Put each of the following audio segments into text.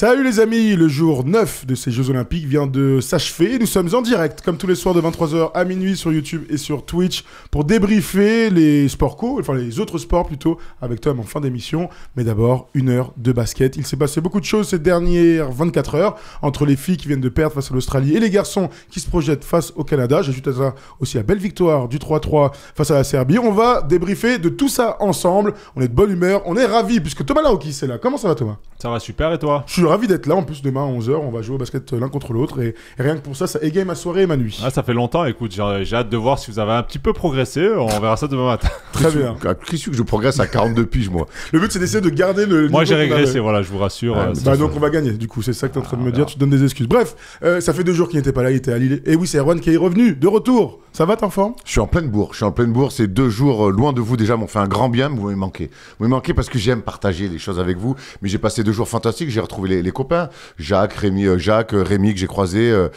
Salut les amis, le jour 9 de ces Jeux Olympiques vient de s'achever nous sommes en direct, comme tous les soirs de 23h à minuit sur YouTube et sur Twitch, pour débriefer les sports co, enfin les autres sports plutôt, avec Tom en fin d'émission. Mais d'abord, une heure de basket. Il s'est passé beaucoup de choses ces dernières 24 heures, entre les filles qui viennent de perdre face à l'Australie et les garçons qui se projettent face au Canada. J'ajoute à ça aussi la belle victoire du 3-3 face à la Serbie. On va débriefer de tout ça ensemble. On est de bonne humeur, on est ravis, puisque Thomas Laoki c'est là. Comment ça va Thomas Ça va super et toi ravi d'être là. En plus, demain à 11h, on va jouer au basket l'un contre l'autre. Et, rien que pour ça, ça égaye ma soirée et ma nuit. Ah, ça fait longtemps. Écoute, j'ai hâte de voir si vous avez un petit peu progressé. On verra ça demain matin. Très bien. Qu'est-ce ah, que je progresse à 42 piges, moi Le but, c'est d'essayer de garder le. Moi, j'ai régressé, voilà, je vous rassure. Ah, euh, bah, donc, on va gagner. Du coup, c'est ça que tu es en train de me ah, dire. Tu donnes des excuses. Bref, euh, ça fait deux jours qu'il n'était pas là. Il était à Lille. Et oui, c'est Erwan qui est revenu. De retour. Ça va, t'es forme Je suis en pleine bourre. Je suis en pleine bourre. Ces deux jours euh, loin de vous déjà m'ont fait un grand bien. Vous m'avez manqué. Vous m'avez manqué parce que j'aime partager les choses avec vous. Mais j'ai passé deux jours fantastiques. J'ai retrouvé les les, copains. Jacques, Rémi, euh, Jacques, euh, Rémi que j'ai croisé, euh,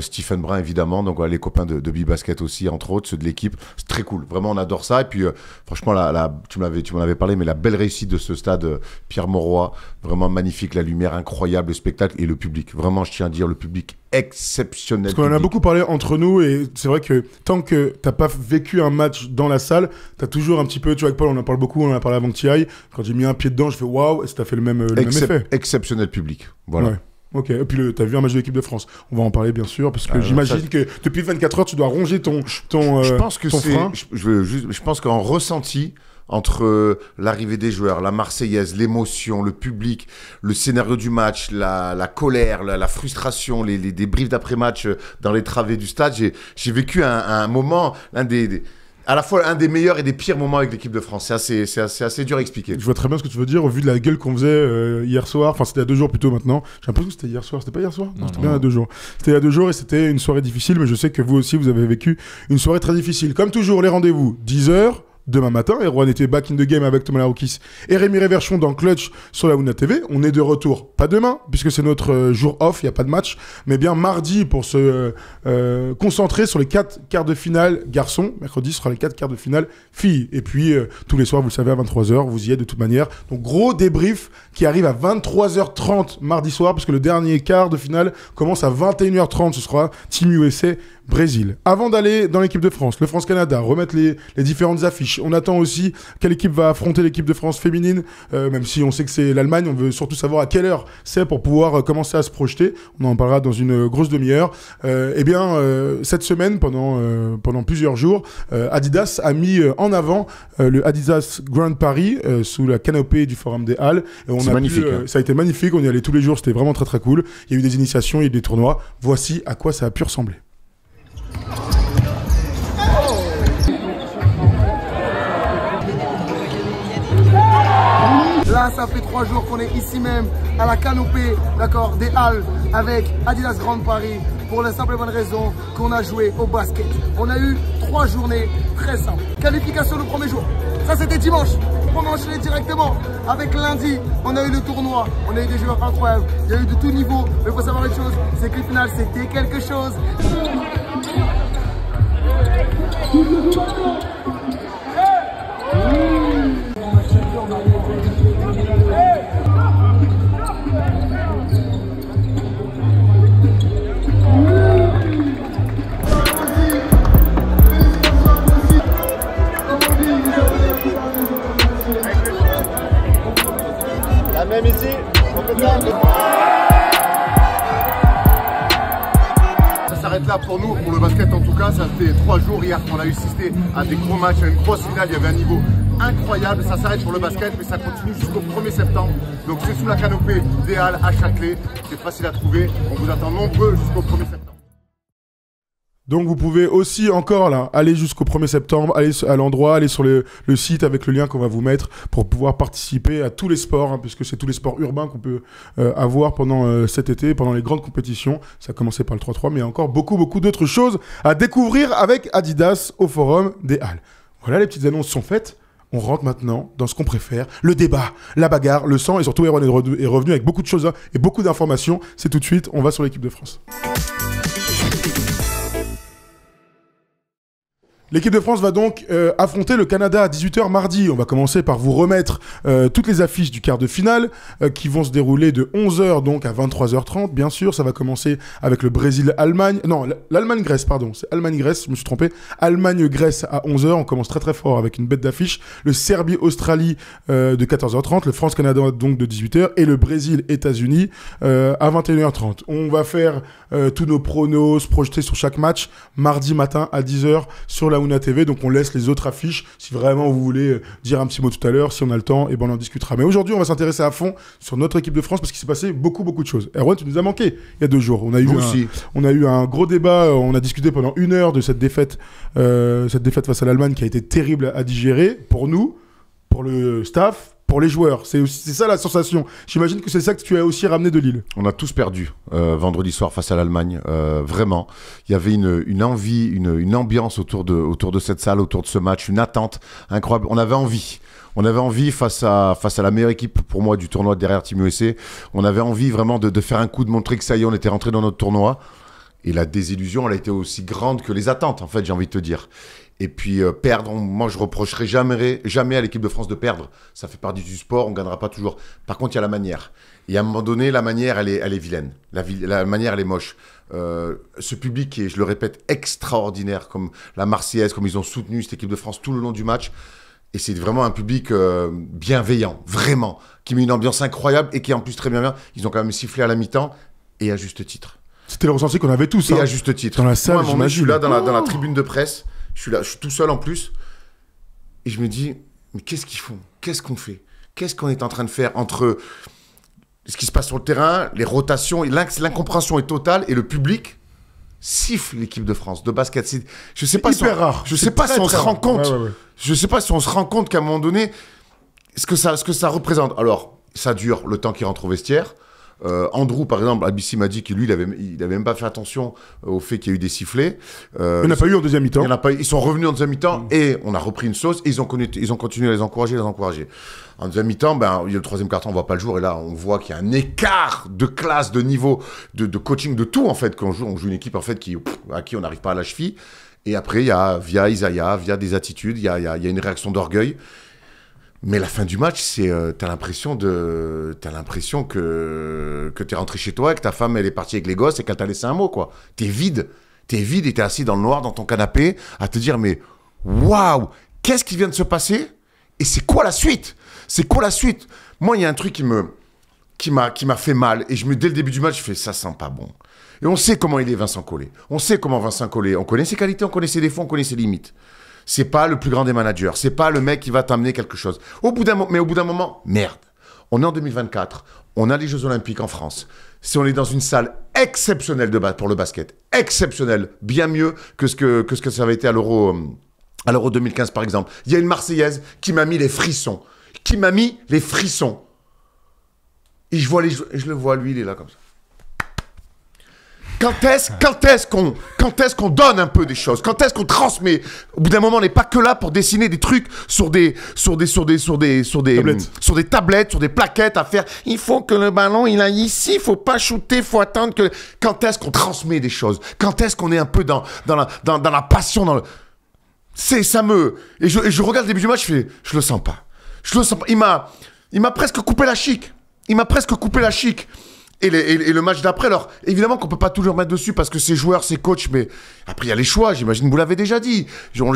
Stephen Brun évidemment, donc les copains de, de B-Basket aussi, entre autres, ceux de l'équipe. C'est très cool, vraiment on adore ça. Et puis franchement, tu m'en avais, parlé, mais la belle réussite de ce stade Pierre Mauroy, vraiment magnifique, la lumière incroyable, le spectacle et le public. Vraiment, je tiens à dire, le public exceptionnel. Parce qu'on en a beaucoup parlé entre nous et c'est vrai que tant que t'as pas vécu un match dans la salle, t'as toujours un petit peu, tu vois, avec Paul, on en parle beaucoup, on en a parlé avant que tu ailles. Quand j'ai mis un pied dedans, je fais waouh, et ça t'a fait le même, effet. Exceptionnel public. Voilà. Ok, et puis tu t'as vu un match de l'équipe de France. On va en parler bien sûr, parce que ah, j'imagine que depuis 24 heures, tu dois ronger ton, ton, je, euh, pense que c'est, Je, je, pense qu'en ressenti, entre euh, l'arrivée des joueurs, la Marseillaise, l'émotion, le public, le scénario du match, la, colère, la, frustration, les, les débriefs d'après-match euh, dans les travées du stade, j'ai, vécu un, moment, l'un des à la fois un des meilleurs et des pires moments avec l'équipe de France. C'est assez, assez, dur à expliquer. Je vois très bien ce que tu veux dire, au vu de la gueule qu'on faisait euh, hier soir, enfin c'était a deux jours plutôt maintenant. J'ai l'impression que c'était hier soir, c'était pas hier soir Non, c'était bien à deux jours. C'était à deux jours et c'était une soirée difficile, mais je sais que vous aussi, vous avez vécu une soirée très difficile. Comme toujours, les rendez-vous, 10h, demain matin. Erwan était back in the game avec Thomas Laroukis et Rémi Réverchon dans Clutch sur la Wuna TV. On est de retour, pas demain, puisque c'est notre euh, jour off, il n'y a pas de match, mais bien mardi pour se euh, euh, concentrer sur les quatre quarts de finale garçons. Mercredi sera les quatre quarts de finale filles. Et puis, tous les soirs, vous le savez, à 23h, vous y êtes de toute manière. Donc, gros débrief qui arrive à 23h30 mardi soir, puisque le dernier quart de finale commence à 21h30. Ce sera Team USA Brésil. Avant d'aller dans l'équipe de France, le France-Canada, remettre les, différentes affiches. On attend aussi quelle équipe va affronter l'équipe de France féminine, euh, même si on sait que c'est l'Allemagne, on veut surtout savoir à quelle heure c'est pour pouvoir euh, commencer à se projeter. On en parlera dans une grosse demi-heure. Euh, eh bien, cette semaine, pendant, pendant plusieurs jours, Adidas a mis en avant le Adidas Grand Paris sous la canopée du Forum des Halles. Et on a magnifique. Hein. Ça a été magnifique, on y allait tous les jours, c'était vraiment très très cool. Il y a eu des initiations, il y a eu des tournois. Voici à quoi ça a pu ressembler. Là, ça fait trois jours qu'on est ici même, à la canopée, d'accord, des Halles, avec Adidas Grand Paris, pour la simple et bonne raison qu'on a joué au basket. On a eu trois journées très simples. Qualification le premier jour. Ça, c'était dimanche. On a directement avec lundi. On a eu le tournoi. On a eu des joueurs incroyables. Il y a eu de tout niveau. Mais il faut savoir une chose, c'est que le final, c'était quelque chose. La même ici, on peut pour nous, pour le basket en tout cas. Ça fait trois jours hier qu'on a assisté à des gros matchs, à une grosse finale. Il y avait un niveau incroyable. Ça s'arrête pour le basket, mais ça continue jusqu'au 1er septembre. Donc c'est sous la canopée des Halles à Châtelet. C'est facile à trouver. On vous attend nombreux jusqu'au 1er septembre. Donc vous pouvez aussi encore là aller jusqu'au 1er septembre, aller à l'endroit, aller sur le, site avec le lien qu'on va vous mettre pour pouvoir participer à tous les sports, hein, puisque c'est tous les sports urbains qu'on peut euh, avoir pendant euh, cet été, pendant les grandes compétitions. Ça a commencé par le 3-3, mais encore beaucoup beaucoup d'autres choses à découvrir avec Adidas au Forum des Halles. Voilà, les petites annonces sont faites. On rentre maintenant dans ce qu'on préfère, le débat, la bagarre, le sang, et surtout Erwan est revenu avec beaucoup de choses hein, et beaucoup d'informations. C'est tout de suite, on va sur l'équipe de France. L'équipe de France va donc euh, affronter le Canada à 18h mardi. On va commencer par vous remettre euh, toutes les affiches du quart de finale euh, qui vont se dérouler de 11h donc à 23h30 bien sûr. Ça va commencer avec le Brésil-Allemagne. Non, l'Allemagne-Grèce, pardon. C'est Allemagne-Grèce, je me suis trompé. Allemagne-Grèce à 11h. On commence très très fort avec une bête d'affiche. Le Serbie-Australie de 14h30. Le France-Canada donc de 18h. Et le Brésil-États-Unis à 21h30. On va faire tous nos pronos, projetés sur chaque match mardi matin à 10h sur la TV, donc on laisse les autres affiches. Si vraiment vous voulez euh, dire un petit mot tout à l'heure, si on a le temps, et eh ben on en discutera. Mais aujourd'hui, on va s'intéresser à fond sur notre équipe de France parce qu'il s'est passé beaucoup, beaucoup de choses. Erwan, tu nous as manqué il y a deux jours. On a eu, aussi. On a eu un gros débat, euh, on a discuté pendant une heure de cette défaite, euh, cette défaite face à l'Allemagne qui a été terrible à digérer pour nous, pour le staff, pour les joueurs. C'est ça la sensation. J'imagine que c'est ça que tu as aussi ramené de Lille. On a tous perdu euh, vendredi soir face à l'Allemagne. Euh, vraiment, il y avait une, envie, une, ambiance autour de, cette salle, autour de ce match, une attente incroyable. On avait envie on avait envie face à la meilleure équipe pour moi du tournoi derrière Team USA. On avait envie vraiment de, de faire un coup de montrer que ça y est, on était rentré dans notre tournoi. Et la désillusion, elle a été aussi grande que les attentes, en fait, j'ai envie de te dire. Et puis euh, perdre, moi je reprocherai jamais, jamais à l'équipe de France de perdre. Ça fait partie du sport, on gagnera pas toujours. Par contre, il y a la manière. Et à un moment donné, la manière, elle est, elle est vilaine. La, manière, elle est moche. Euh, ce public est, je le répète, extraordinaire, comme la Marseillaise, comme ils ont soutenu cette équipe de France tout le long du match. Et c'est vraiment un public euh, bienveillant, vraiment, qui met une ambiance incroyable et qui est en plus très bien. bien. Ils ont quand même sifflé à la mi-temps et à juste titre. C'était le ressenti qu'on avait tous. Et hein. à juste titre. Dans la salle, Moi, je suis là dans la oh. tribune de presse. Je suis là, je suis tout seul en plus. Et je me dis, mais qu'est-ce qu'ils font Qu'est-ce qu'on fait Qu'est-ce qu'on est en train de faire entre ce qui se passe sur le terrain, les rotations, l'incompréhension est totale et le public siffle l'équipe de France de basket. Je sais pas rare. Je sais pas si on se rend compte. Je sais pas si on se rend compte qu'à un moment donné, ce que ça, ce que ça représente. Alors, ça dure le temps qu'ils rentrent au vestiaire. Euh, Andrew, par exemple, Abissi m'a dit que lui, il avait, il même pas fait attention euh, au fait qu'il y a eu des sifflets. On euh, il n'y en a pas eu en deuxième mi-temps. Ils sont revenus en deuxième mi-temps mm. et on a repris une sauce et ils ont, ils ont continué à les encourager, les encourager. En deuxième mi-temps, ben, il y a le troisième carton, on voit pas le jour. Et là, on voit qu'il y a un écart de classe, de niveau, de, coaching, de tout, en fait, quand On joue une équipe, en fait, qui, à qui on n'arrive pas à la cheville. Et après, il y a, via Isaiah, via des attitudes, il y a, y a une réaction d'orgueil. Mais la fin du match, c'est euh, t'as l'impression de t'as l'impression que que t'es rentré chez toi, et que ta femme elle est partie avec les gosses et qu'elle t'a laissé un mot quoi. T'es vide, t'es vide et t'es assis dans le noir dans ton canapé à te dire mais waouh qu'est-ce qui vient de se passer et c'est quoi la suite C'est quoi la suite Moi il y a un truc qui me qui m'a qui m'a fait mal et je me dès le début du match je fais ça sent pas bon. Et on sait comment il est Vincent Collet. On sait comment Vincent Collet. On connaît ses qualités, on connaît ses défauts, on connaît ses limites. C'est pas le plus grand des managers. C'est pas le mec qui va t'amener quelque chose. Au bout mais au bout d'un moment, merde. On est en 2024. On a les Jeux Olympiques en France. Si on est dans une salle exceptionnelle de pour le basket, exceptionnelle, bien mieux que ce que, ce que ça avait été à l'Euro, 2015 euh, par exemple. Il y a une Marseillaise qui m'a mis les frissons, qui m'a mis les frissons. Et je vois je le vois lui, il est là comme ça. Quand est-ce qu'on donne un peu des choses Quand est-ce qu'on transmet Au bout d'un moment, on n'est pas que là pour dessiner des trucs sur des sur des sur des sur des sur des tablettes. sur des plaquettes à faire. Il faut que le ballon il aille ici, Il faut pas shooter, faut attendre que quand est-ce qu'on transmet des choses Quand est-ce qu'on est un peu dans dans la passion dans le c'est ça me et je, regarde le début du match, je fais je le sens pas. Je le sens pas. Il m'a il m'a presque coupé la chic. Il m'a presque coupé la chic. Et, le match d'après, alors évidemment qu'on peut pas toujours mettre dessus parce que c'est joueurs, c'est coach, mais après il y a les choix, j'imagine vous l'avez déjà dit. J'en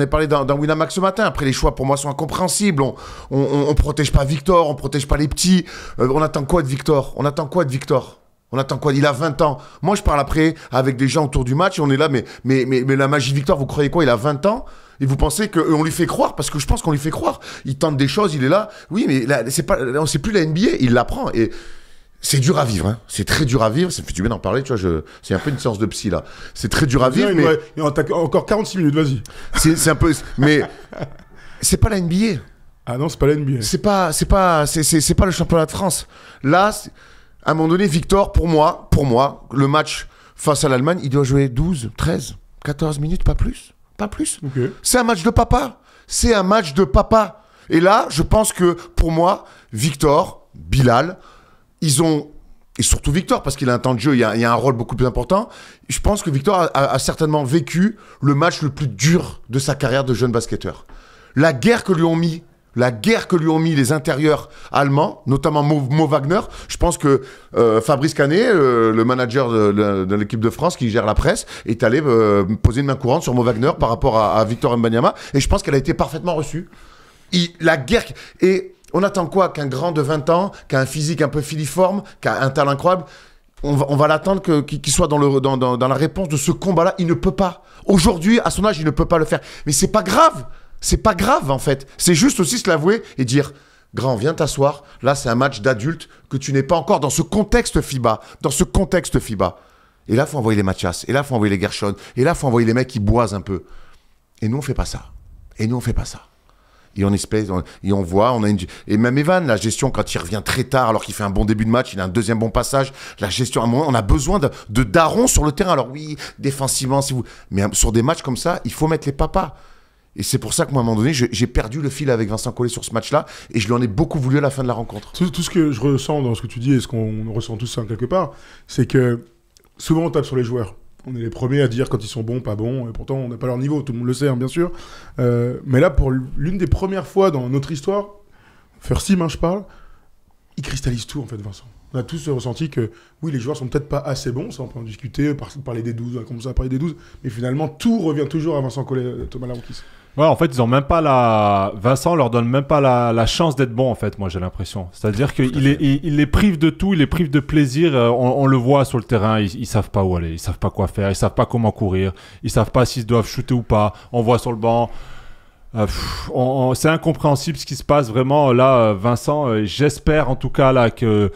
ai parlé dans, dans, Winamax ce matin. Après les choix pour moi sont incompréhensibles. On, ne protège pas Victor, on protège pas les petits. Euh, on attend quoi de Victor On attend quoi de Victor on attend quoi Il a 20 ans. Moi, je parle après avec des gens autour du match on est là, mais, mais, mais, la magie Victor, vous croyez quoi Il a 20 ans et vous pensez qu'on euh, lui fait croire parce que je pense qu'on lui fait croire. Il tente des choses, il est là. Oui, mais c'est pas, on sait plus la NBA, il l'apprend et c'est dur à vivre, hein. C'est très dur à vivre. Ça me fait du bien d'en parler, tu vois. Je... C'est un peu une séance de psy, là. C'est très dur à vivre. mais... encore 46 minutes, vas-y. C'est un peu. Mais c'est pas la NBA. Ah non, c'est pas la NBA. C'est pas, c'est pas, c'est pas le championnat de France. Là, à un moment donné, Victor, pour moi, pour moi, le match face à l'Allemagne, il doit jouer 12, 13, 14 minutes, pas plus. Pas plus. C'est un match de papa. C'est un match de papa. Et là, je pense que pour moi, Victor, Bilal, ils ont et surtout Victor, parce qu'il a un temps de jeu, il y, a, un rôle beaucoup plus important. Je pense que Victor a, certainement vécu le match le plus dur de sa carrière de jeune basketteur. La guerre que lui ont mis, la guerre que lui ont mis les intérieurs allemands, notamment Mo, Wagner. Je pense que euh, Fabrice Canet, euh, le manager de, l'équipe de France qui gère la presse, est allé euh, poser une main courante sur Mo Wagner par rapport à, Victor Mbanyama. Et je pense qu'elle a été parfaitement reçue. la guerre et on attend quoi qu'un grand de 20 ans, qu'un physique un peu filiforme, qu'un un talent incroyable, on va, l'attendre qu'il soit dans, la réponse de ce combat-là. Il ne peut pas. Aujourd'hui, à son âge, il ne peut pas le faire. Mais c'est pas grave. C'est pas grave, en fait. C'est juste aussi se l'avouer et dire Grand, viens t'asseoir. Là, c'est un match d'adulte que tu n'es pas encore dans ce contexte FIBA. Dans ce contexte FIBA. Et là, faut envoyer les Mathias. Et là, faut envoyer les Gershon. Et là, faut envoyer les mecs qui boisent un peu. Et nous, on fait pas ça. Et nous, on fait pas ça. Et on espèce, et on voit, on a une, et même Evan, la gestion quand il revient très tard, alors qu'il fait un bon début de match, il a un deuxième bon passage, la gestion, à un moment, on a besoin de, de darons sur le terrain. Alors oui, défensivement, si vous, mais hein, sur des matchs comme ça, il faut mettre les papas. Et c'est pour ça que moi, à un moment donné, j'ai perdu le fil avec Vincent Collet sur ce match-là, et je lui en ai beaucoup voulu à la fin de la rencontre. Tout, ce que je ressens dans ce que tu dis, et ce qu'on ressent tous ça hein, quelque part, c'est que souvent on tape sur les joueurs. On est les premiers à dire quand ils sont bons, pas bons. Et pourtant, on n'a pas leur niveau. Tout le monde le sait, hein, bien sûr. Euh, mais là, pour l'une des premières fois dans notre histoire, faire si je parle, il cristallise tout, en fait, Vincent. On a tous ressenti que, oui, les joueurs sont peut-être pas assez bons, ça, on peut en discuter, parler des 12, on a à parler des 12, mais finalement, tout revient toujours à Vincent Collet, Thomas Laroukis. Ouais, en fait, ils ont même pas la. Vincent leur donne même pas la, chance d'être bon, en fait, moi j'ai l'impression. C'est-à-dire qu'il est, il, les prive de tout, il les prive de plaisir. Euh, on, le voit sur le terrain, ils, ne savent pas où aller, ils savent pas quoi faire, ils savent pas comment courir, ils savent pas s'ils doivent shooter ou pas. On voit sur le banc. Euh, c'est incompréhensible ce qui se passe vraiment là, euh, Vincent. J'espère en tout cas là que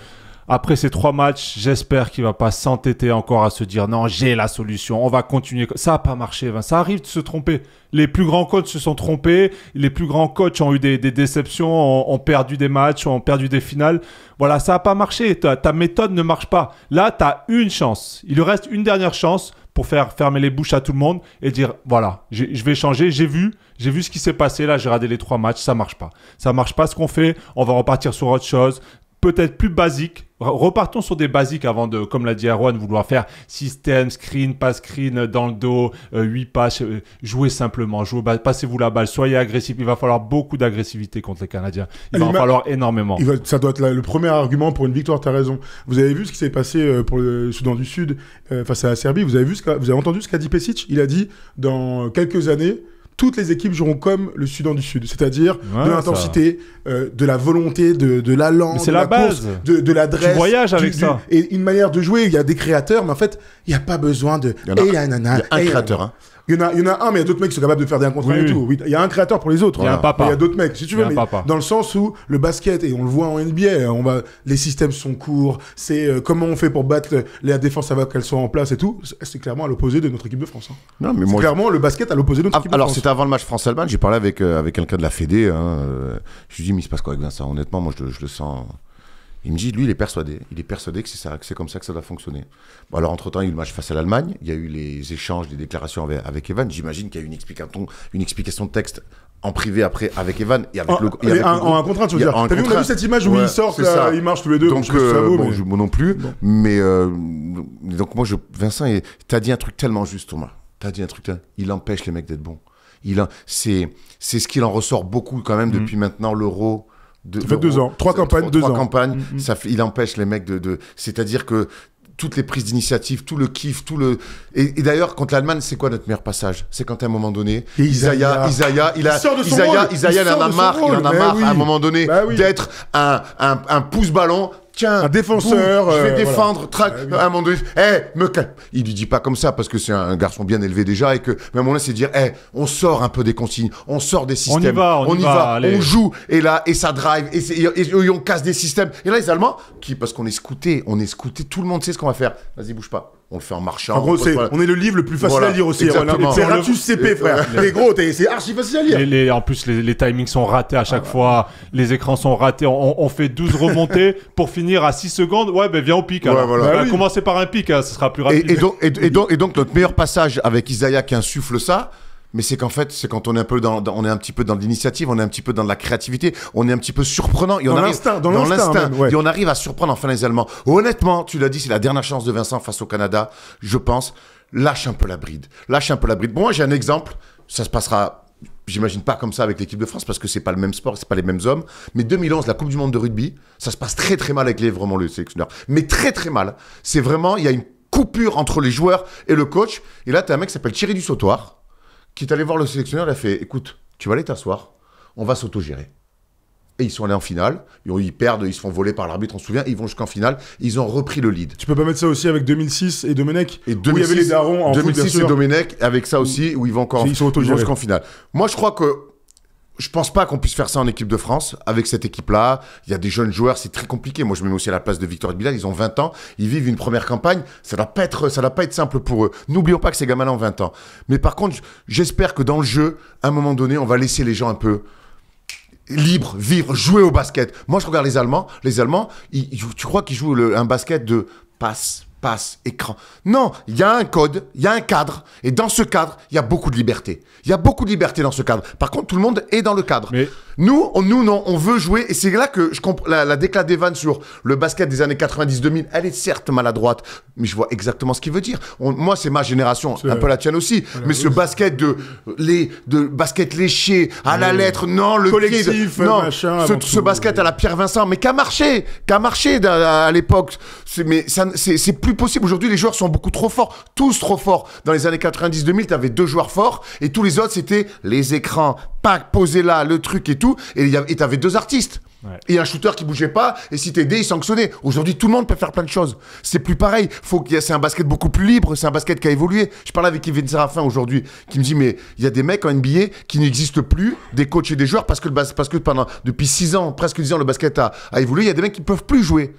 après ces trois matchs, j'espère qu'il va pas s'entêter encore à se dire non, j'ai la solution, on va continuer. Ça a pas marché, ça arrive de se tromper. Les plus grands coachs se sont trompés, les plus grands coachs ont eu des, déceptions, ont, perdu des matchs, ont perdu des finales. Voilà, ça a pas marché, ta, méthode ne marche pas. Là, tu as une chance, il reste une dernière chance pour faire fermer les bouches à tout le monde et dire voilà, je vais changer, j'ai vu, j'ai vu ce qui s'est passé là, j'ai regardé les trois matchs, ça marche pas. Ça marche pas ce qu'on fait, on va repartir sur autre chose, peut-être plus basique, repartons sur des basiques avant de, comme l'a dit Arwan, vouloir faire système, screen, pas screen, euh, dans le dos, 8 euh, passes, euh, jouez simplement, passez-vous la balle, soyez agressif. Il va falloir beaucoup d'agressivité contre les Canadiens. Il va en falloir énormément. ça doit être le premier argument pour une victoire, tu as raison. Vous avez vu ce qui s'est passé pour le Soudan du Sud face à la Serbie, vous avez, vu vous avez entendu ce qu'a dit Pesic Il a dit dans quelques années, toutes les équipes joueront comme le Sudan du Sud, c'est-à-dire de l'intensité, euh, de la volonté, de, de l'allant, de la, base. de, de l'adresse. voyage avec ça. et une manière de jouer, il y a des créateurs, mais en fait, il n'y a pas besoin de... Il y, eh, a, un eh, créateur, hein. Il y, en a, a un, mais il y a d'autres mecs qui sont capables de faire des contrôles et tout. Il y a un créateur pour les autres. Il y a un papa. Il y a d'autres mecs, si tu veux. Dans le sens où le basket, et on le voit en NBA, on va, les systèmes sont courts, c'est euh, comment on fait pour battre la défense avant qu'elle soit en place et tout. C'est- clairement à l'opposé de notre équipe de France. Hein. Non, mais clairement le basket à l'opposé de notre ah, équipe alors, de France. c'était avant le match France-Allemagne. J'ai parlé avec, euh, avec quelqu'un de la Fédé. Hein, euh, je lui ai dit, mais il se passe quoi avec Vincent Honnêtement, moi, je, je le sens. Il me dit, lui, il est persuadé. Il est persuadé que c'est c'est comme ça que ça va fonctionner. Bon, alors, entre-temps, il marche match face à l'Allemagne. Il y a eu les échanges, les déclarations avec, Evan. J'imagine qu'il y a eu une explication, une explication de texte en privé après avec Evan et avec ah, en, le un, en un contrat tu veux dire t'as vu, cette image où il ils sortent ils tous les deux donc euh, moi non plus mais euh, donc moi je Vincent t'as dit un truc tellement juste Thomas t'as dit un truc il empêche les mecs d'être bons il c'est c'est ce qu'il en ressort beaucoup quand même mhm. depuis maintenant l'euro de, ça deux ans, trois campagnes, deux trois ans. campagnes, mm, mm. ça il empêche les mecs de, de... c'est-à-dire que toutes les prises d'initiative, tout le kiff, tout le. Et, d'ailleurs, contre l'Allemagne, c'est quoi notre meilleur passage C'est quand à un moment donné, Isaiah, Isaiah, il a, en a marre, il en a marre à un moment donné bah d'être un, un, un pouce ballon tiens, un défenseur. je vais euh, défendre, un moment eh, me Il lui dit pas comme ça parce que c'est un garçon bien élevé déjà et que, même à mon c'est dire, eh, on sort un peu des consignes, on sort des systèmes. On y va, on, y va, on joue. Et là, et ça drive, et, on casse des systèmes. Et là, les Allemands, qui, parce qu'on est scouté, on est scouté, tout le monde sait ce qu'on va faire. Vas-y, bouge pas on le fait en marchant. En gros, on, est, le livre le plus facile à lire aussi. C'est Ratus CP, frère. Les gros, c'est archi facile à lire. en plus, les, timings sont ratés à chaque ah bah. fois. Les écrans sont ratés. On, fait 12 remontées pour finir à 6 secondes. Ouais, ben viens au pic. Ben, bah commencez par un pic, hein, ce sera plus rapide. Et, et, donc, notre meilleur passage avec Isaiah qui insuffle ça, mais c'est qu'en fait, c'est quand on est un peu dans, on est un petit peu dans l'initiative, on est un petit peu dans la créativité, on est un petit peu surprenant. Et on dans l'instinct, dans, l'instinct, et on arrive à surprendre enfin les Allemands. Honnêtement, tu l'as dit, c'est la dernière chance de Vincent face au Canada, je pense. Lâche un peu la bride, lâche un peu la bride. Bon, j'ai un exemple, ça se passera. J'imagine pas comme ça avec l'équipe de France parce que c'est pas le même sport, c'est pas les mêmes hommes. Mais 2011, la Coupe du Monde de rugby, ça se passe très très mal avec les vraiment le sélectionneur. Mais très très mal. C'est vraiment, il y a une coupure entre les joueurs et le coach. Et là, t'as un mec qui s'appelle Thierry Sautoir qui est allé voir le sélectionneur, il a fait écoute, tu vas aller t'asseoir, on va s'autogérer. Et ils sont allés en finale, ils perdent, ils se font voler par l'arbitre, on se souvient, ils vont jusqu'en finale, ils ont repris le lead. Tu peux pas mettre ça aussi avec 2006 et Domenech Et il y avait les darons en 2006 et Domenech, avec ça aussi, où ils vont encore ils vont jusqu'en finale. Moi, je crois que je pense pas qu'on puisse faire ça en équipe de France avec cette équipe-là. Il y a des jeunes joueurs, c'est très compliqué. Moi, je me mets aussi à la place de Victor Bilal. Ils ont 20 ans, ils vivent une première campagne. Ça va pas être, ça doit pas être simple pour eux. N'oublions pas que ces gamins-là ont 20 ans. Mais par contre, j'espère que dans le jeu, à un moment donné, on va laisser les gens un peu libres, vivre, jouer au basket. Moi, je regarde les Allemands. Les Allemands, tu crois qu'ils jouent un basket de passe, passe, écran. Non, il y a un code, il y a un cadre, et dans ce cadre, il y a beaucoup de liberté. Il y a beaucoup de liberté dans ce cadre. Par contre, tout le monde est dans le cadre. Mais... Nous, on, nous, non, on veut jouer. Et c'est là que je comprends la, déclade des vannes sur le basket des années 90-2000. Elle est certes maladroite, mais je vois exactement ce qu'il veut dire. moi, c'est ma génération, un peu la tienne aussi. mais bah ce basket de, les, de basket léché à la lettre, non, le collectif, non, ce, basket à la Pierre Vincent, mais qu'a marché, qu'a marché à, l'époque. Mais c'est plus possible. Aujourd'hui, les joueurs sont beaucoup trop forts, tous trop forts. Dans les années 90-2000, tu avais deux joueurs forts et tous les autres, c'était les écrans, pas posé là, le truc et tout. Et t'avais deux artistes. Et un shooter qui bougeait pas, et si t'aidais, il sanctionnait. Aujourd'hui, tout le monde peut faire plein de choses. C'est plus pareil. Faut qu'il c'est un basket beaucoup plus libre. C'est un basket qui a évolué. Je parlais avec Yves-Yves Serafin aujourd'hui, qui me dit mais il y a des mecs en NBA qui n'existent plus, des coachs et des joueurs parce que parce que pendant depuis 6 ans, presque 10 ans, le basket a, a évolué. Il y a des mecs qui peuvent plus jouer.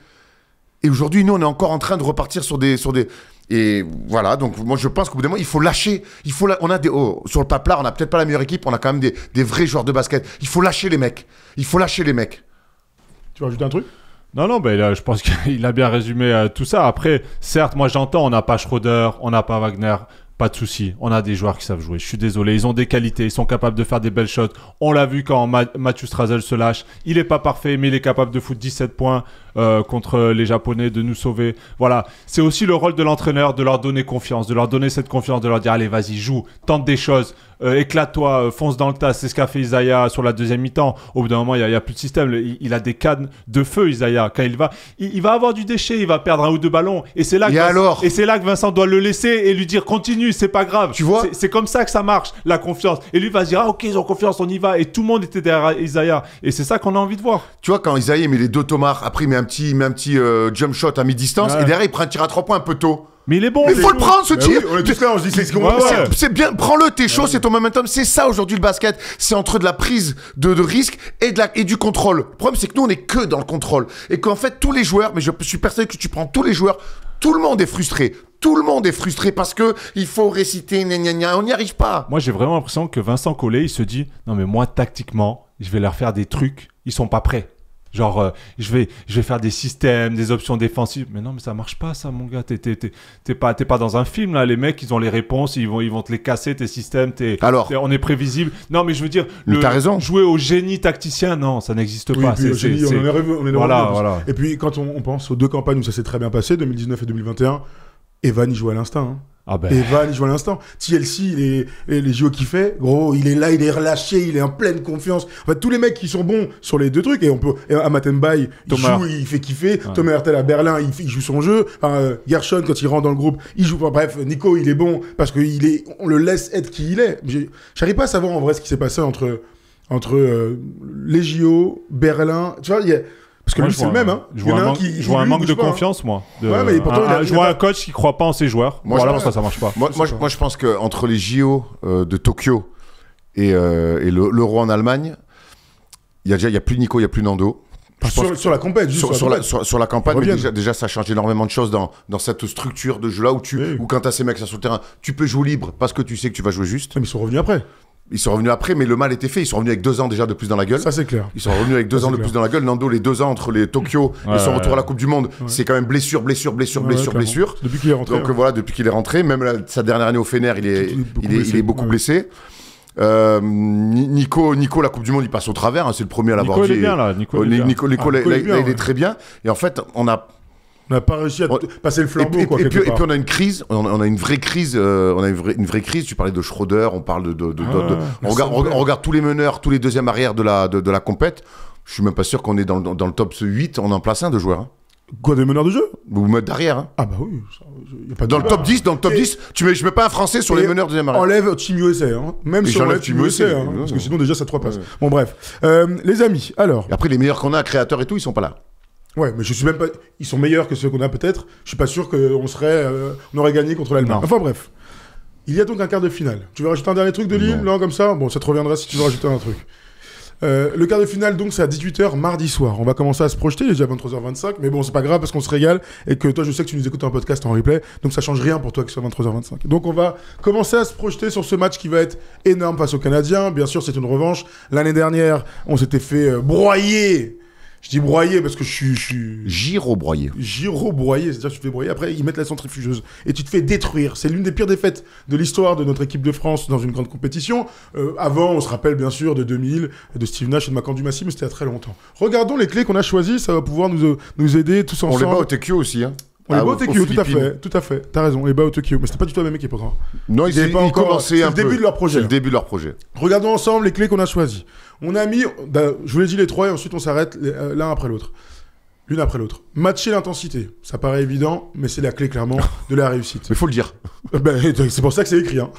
Et aujourd'hui, nous, on est encore en train de repartir sur des sur des et voilà, donc moi je pense qu'au bout d'un moment, il faut lâcher. Il faut on a des, oh, sur le paplard, on n'a peut-être pas la meilleure équipe, on a quand même des, des, vrais joueurs de basket. Il faut lâcher les mecs. Il faut lâcher les mecs. Tu veux ajouter un truc non, non, ben, je pense qu'il a bien résumé euh, tout ça. Après, certes, moi j'entends, on n'a pas Schroeder, on n'a pas Wagner, pas de souci, on a des joueurs qui savent jouer. Je suis désolé, ils ont des qualités, ils sont capables de faire des belles shots. On l'a vu quand Mathieu se lâche. Il n'est pas parfait, mais il est capable de foutre 17 points euh, contre les Japonais, de nous sauver. Voilà, c'est aussi le rôle de l'entraîneur de leur donner confiance, de leur donner cette confiance, de leur dire allez, vas-y, joue, tente des choses. Euh, éclate-toi, euh, fonce dans le tas. C'est ce qu'a fait Isaiah sur la deuxième mi-temps. Au bout d'un moment, il n'y a, plus de système. Il, a des cannes de feu, Isaiah. Quand il va, il, va avoir du déchet, il va perdre un ou deux ballons. Et c'est là, que, c'est là que Vincent doit le laisser et lui dire continue, c'est pas grave. Tu vois c'est, comme ça que ça marche, la confiance. Et lui va se dire ah, ok, ils ont confiance, on y va. Et tout le monde était derrière Isaiah. Et c'est ça qu'on a envie de voir. Tu vois, quand Isaiah met les deux tomards, après il met un petit, petit euh, jump shot à mi-distance et derrière il prend un tir à trois points un peu tôt. Mais il est bon. Mais faut le prendre ce tir. c'est bien, prends-le, t'es chaud, ah c'est ton momentum. C'est ça aujourd'hui le basket. C'est entre de la prise de, risque et, de la, et du contrôle. Le problème, c'est que nous, on est que dans le contrôle. Et qu'en fait, tous les joueurs, mais je suis persuadé que tu prends tous les joueurs, tout le monde est frustré. Tout le monde est frustré parce que il faut réciter, on n'y arrive pas. Moi, j'ai vraiment l'impression que Vincent Collet, il se dit, non mais moi, tactiquement, je vais leur faire des trucs, ils sont pas prêts. Genre, euh, je, vais, je vais faire des systèmes, des options défensives. Mais non, mais ça marche pas, ça, mon gars. T'es, pas, pas dans un film, là. Les mecs, ils ont les réponses, ils vont, ils vont te les casser, tes systèmes. T'es, Alors. on est prévisible. Non, mais je veux dire, le, jouer au génie tacticien, non, ça n'existe pas. C'est, au génie, on, est, voilà, voilà. Et puis, quand on, on pense aux deux campagnes où ça s'est très bien passé, 2019 et 2021, Evan, il joue à l'instinct. Evan, joue à l'instant. Hein. Ah ben. TLC, les JO qu'il fait, gros, il est là, il est relâché, il est en pleine confiance. Enfin tous les mecs qui sont bons sur les deux trucs, et on peut, il joue, il fait kiffer. Thomas Hertel à Berlin, il, joue son jeu. Enfin, euh, Gershon, quand il rentre dans le groupe, il joue pas. Bref, Nico, il est bon parce qu'il est, on le laisse être qui il est. J'arrive pas à savoir en vrai ce qui s'est passé entre, entre euh, les JO, Berlin. Tu vois, il y a, parce que moi, lui, c'est le même. Hein. Je vois, un, manque de confiance, moi. De... un, a, je vois un coach qui croit pas en ses joueurs. Moi, voilà, ça, ça marche pas. Moi, je, moi, je pense qu'entre les JO euh, de Tokyo euh, et, le, l'Euro en Allemagne, il y a déjà y a plus Nico, il y a plus Nando. Sur, la campagne, sur, la, sur, la, campagne, déjà, ça change énormément de choses dans, dans cette structure de jeu là où tu as eh où quand t'as ces mecs sur le terrain, tu peux jouer libre parce que tu sais que tu vas jouer juste. Mais ils sont revenus après. Ils sont revenus après, mais le mal était fait. Ils sont revenus avec deux ans déjà de plus dans la gueule. Ça, c'est clair. Ils sont revenus avec deux ans de plus dans la gueule. Nando, les deux ans entre les Tokyo et son retour à la Coupe du Monde, c'est quand même blessure, blessure, blessure, blessure, blessure. Depuis qu'il est rentré. Donc hein. voilà, depuis qu'il est rentré, même sa dernière année au Fener, il est, il est, il est beaucoup blessé. Euh, Nico, Nico, la Coupe du Monde, il passe au travers. Hein. c'est le premier à l'avoir dit. Nico, il est bien là. Nico, il est, très bien. Et en fait, on a on n'a pas réussi à passer le flambeau. Et, puis, on a une crise, on a, une vraie crise, euh, on a une vraie, crise. Tu parlais de Schroeder, on parle de, ah, on, regarde, on, regarde, tous les meneurs, tous les deuxièmes arrières de la de, la compète. Je suis même pas sûr qu'on est dans, le top 8. On en place un de joueurs. Hein. Quoi, des meneurs de jeu vous mettez derrière. Hein. Ah bah oui. dans le top 10, dans le top 10, tu mets, je mets pas un Français sur les meneurs de deuxième arrière. Enlève Team USA, hein. même sur enlève Team USA, parce que sinon déjà ça trois repasse. Bon bref. Euh, les amis, alors... après les meilleurs qu'on a, créateurs et tout, ils sont pas là. Ouais, mais je suis même pas. Ils sont meilleurs que ceux qu'on a peut-être. Je suis pas sûr qu'on serait, euh, on aurait gagné contre l'Allemagne. Enfin bref, il y a donc un quart de finale. Tu veux rajouter un dernier truc de Lille, non. là, comme ça Bon, ça te reviendra si tu veux rajouter un truc. Euh, le quart de finale, donc, c'est à 18h mardi soir. On va commencer à se projeter. Il est déjà 23h25, mais bon, c'est pas grave parce qu'on se régale et que toi, je sais que tu nous écoutes un podcast en replay, donc ça change rien pour toi que ce soit 23h25. Donc, on va commencer à se projeter sur ce match qui va être énorme face aux Canadiens. Bien sûr, c'est une revanche. L'année dernière, on s'était fait euh, broyer je dis broyer parce que je suis. Je... giro broyer, c'est-à-dire que tu te fais broyer. Après, ils mettent la centrifugeuse et tu te fais détruire. C'est l'une des pires défaites de l'histoire de notre équipe de France dans une grande compétition. Euh, avant, on se rappelle bien sûr de 2000, de Steve Nash et de Macan Dumassi, mais c'était à très longtemps. Regardons les clés qu'on a choisies, ça va pouvoir nous, euh, nous aider tous ensemble. On les bat au TQ aussi, hein. On les ah, bat au TQ, tout à fait, tout à fait. T'as raison, on les bat au TQ, mais c'était pas du tout la même équipe Non, ils n'avaient pas encore. le début de leur projet. le début de leur projet. Regardons ensemble les clés qu'on a choisies. On a mis, ben, je vous l'ai dit les trois, et ensuite on s'arrête euh, l'un après l'autre. L'une après l'autre. Matcher l'intensité, ça paraît évident, mais c'est la clé clairement de la réussite. Il faut le dire. Euh, ben, c'est pour ça que c'est écrit. Hein.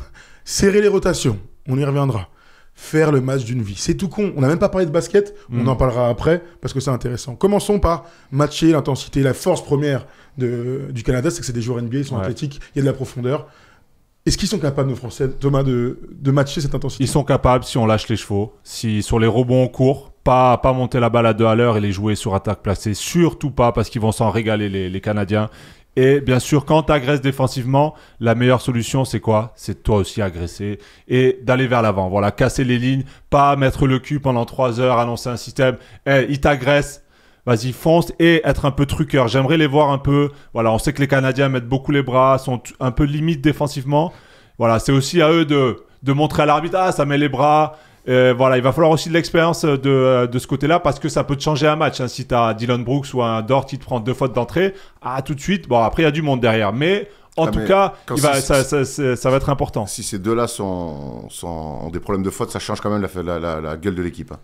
Serrer les rotations, on y reviendra. Faire le match d'une vie. C'est tout con. On n'a même pas parlé de basket. On hmm. en parlera après parce que c'est intéressant. Commençons par matcher l'intensité. La force première du Canada, c'est que c'est des joueurs NBA, ils sont athlétiques, il y a de la profondeur. Est-ce qu'ils sont capables, nos Français, Thomas, de, matcher cette intensité Ils sont capables si on lâche les chevaux, si sur les rebonds on court, pas, pas monter la balle à deux à l'heure et les jouer sur attaque placée, surtout pas parce qu'ils vont s'en régaler les, Canadiens. Et bien sûr, quand tu agresses défensivement, la meilleure solution, c'est quoi C'est toi aussi agresser et d'aller vers l'avant. Voilà, casser les lignes, pas mettre le cul pendant trois heures, annoncer un système. et eh, il t'agresse, vas-y fonce et être un peu truqueur. J'aimerais les voir un peu. Voilà, on sait que les Canadiens mettent beaucoup les bras, sont un peu limite défensivement. Voilà, c'est aussi à eux de, de montrer à l'arbitre, ah, ça met les bras. voilà, il va falloir aussi de l'expérience de, ce côté-là parce que ça peut te changer un match. Hein. Si as Dylan Brooks ou un Dort qui te prend deux fautes d'entrée, ah tout de suite, bon après il y a du monde derrière. Mais en ah, tout cas, ça, va être important. Si ces deux-là sont, ont des problèmes de fautes, ça change quand même la, la, gueule de l'équipe. Hein.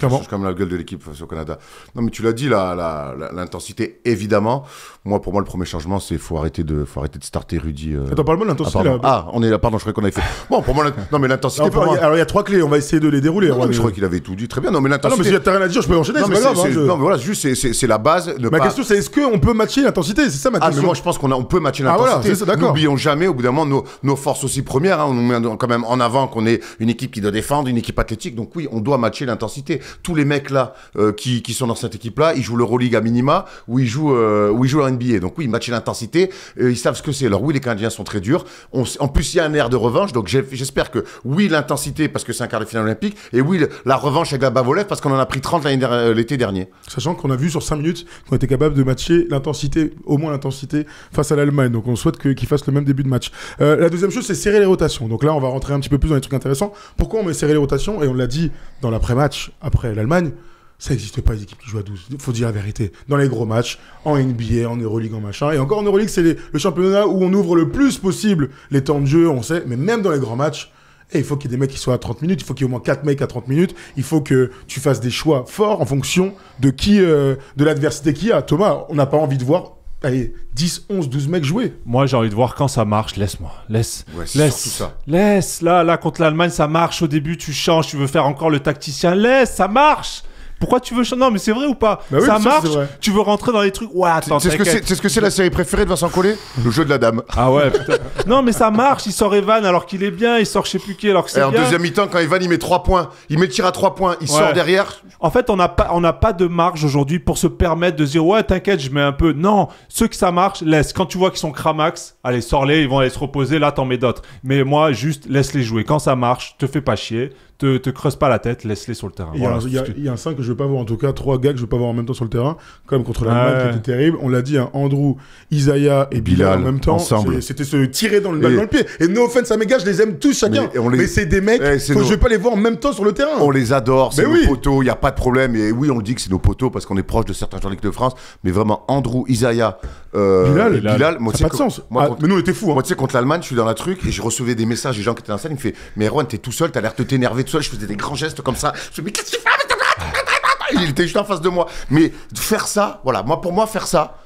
Comment comme la gueule de l'équipe face au Canada. Non, mais tu l'as dit, l'intensité, évidemment. Moi, pour moi, le premier changement, c'est faut arrêter de, faut arrêter de starter Rudy. Euh, Attends, parle-moi de l'intensité. Ah, ah, on est là, pardon, je croyais qu'on avait fait. Bon, pour moi, non, mais l'intensité. Moi... Alors, il y a trois clés, on va essayer de les dérouler. Non, mais je crois qu'il avait tout dit. Très bien. Non, mais l'intensité. Ah non, mais si t'as rien à dire, je peux enchaîner. Non, mais, hein, non, mais voilà, juste, c'est la base. De ma question, c'est est-ce qu'on peut matcher l'intensité C'est ça ma question. Ah, mais moi, je pense qu'on on peut matcher l'intensité. Ah, voilà, N'oublions jamais, au bout d'un moment, nos... nos, forces aussi premières. Hein, on nous met quand même en avant qu'on est une équipe qui doit défendre, une équipe athlétique. Donc, oui, on doit matcher l'intensité tous les mecs là euh, qui, qui, sont dans cette équipe là, ils jouent l'Euroleague à minima ou ils jouent euh, ils jouent NBA. Donc oui, ils matchent l'intensité euh, ils savent ce que c'est. Alors oui, les Canadiens sont très durs. On, en plus, il y a un air de revanche. Donc j'espère que oui, l'intensité parce que c'est un quart de finale olympique et oui, la revanche avec la Bavolev parce qu'on en a pris 30 euh, l'été dernier. Sachant qu'on a vu sur 5 minutes qu'on était capable de matcher l'intensité, au moins l'intensité face à l'Allemagne. Donc on souhaite qu'ils fassent le même début de match. la deuxième chose, c'est serrer les rotations. Donc là, on va rentrer un petit peu plus dans les trucs intéressants. Pourquoi on met serrer les rotations Et on l'a dit dans l'après-match, après l'Allemagne, ça n'existe pas les équipes qui jouent à 12. Il faut dire la vérité. Dans les gros matchs, en NBA, en Euroleague, en machin. Et encore en Euroleague, c'est le championnat où on ouvre le plus possible les temps de jeu, on sait. Mais même dans les grands matchs, et eh, il faut qu'il y ait des mecs qui soient à 30 minutes, il faut qu'il y ait au moins 4 mecs à 30 minutes, il faut que tu fasses des choix forts en fonction de qui, euh, de l'adversité qu'il y a. Thomas, on n'a pas envie de voir allez, 10, 11, 12 mecs joués. Moi, j'ai envie de voir quand ça marche. Laisse-moi. Laisse. laisse. Ça. Laisse. Là, là, contre l'Allemagne, ça marche. Au début, tu changes. Tu veux faire encore le tacticien. Laisse. Ça marche. Pourquoi tu veux Non, mais c'est vrai ou pas bah Ça marche Tu veux rentrer dans les trucs Ouais, attends. C'est ce que c'est la série préférée de Vincent Collet Le jeu de la dame. Ah ouais, putain. non, mais ça marche. Il sort Evan alors qu'il est bien. Il sort je sais plus qui alors que c'est bien. En deuxième mi-temps, quand Evan il met trois points, il met tir à trois points, il sort derrière. En fait, on n'a pas, pas de marge aujourd'hui pour se permettre de dire ouais, t'inquiète, je mets un peu. Non, ceux que ça marche, laisse. Quand tu vois qu'ils sont cramax, allez, sors-les. Ils vont aller se reposer. Là, t'en mets d'autres. Mais moi, juste laisse-les jouer. Quand ça marche, te fais pas chier te, te creuse pas la tête, laisse-les sur le terrain. Il y, a un 5 que je veux pas voir, en tout cas, trois gars que je veux pas voir en même temps sur le terrain, comme contre l'Allemagne, qui était terrible. On l'a dit, hein, Andrew, Isaiah et Bilal, en même temps. C'était se tirer dans le, et... dans le pied. Et no offense à mes gars, je les aime tous chacun. Mais, c'est des mecs, eh, que faut, nos... je vais pas les voir en même temps sur le terrain. On les adore, c'est nos poteaux, il n'y a pas de problème. Et oui, on le dit que c'est nos poteaux parce qu'on est proche de certains joueurs de de France. Mais vraiment, Andrew, Isaiah, euh, Bilal, moi, ça pas de sens. Ah, mais nous, on était fous. Hein. Moi, tu sais, contre l'Allemagne, je suis dans la truc et je recevais des messages des gens qui étaient dans la salle. Ils me faisaient Mais t'es tout seul, t'as l'air de t'énerver je faisais des grands gestes comme ça. Je me mais qu'est-ce que tu fais Il était juste en face de moi. Mais faire ça, voilà, moi pour moi, faire ça,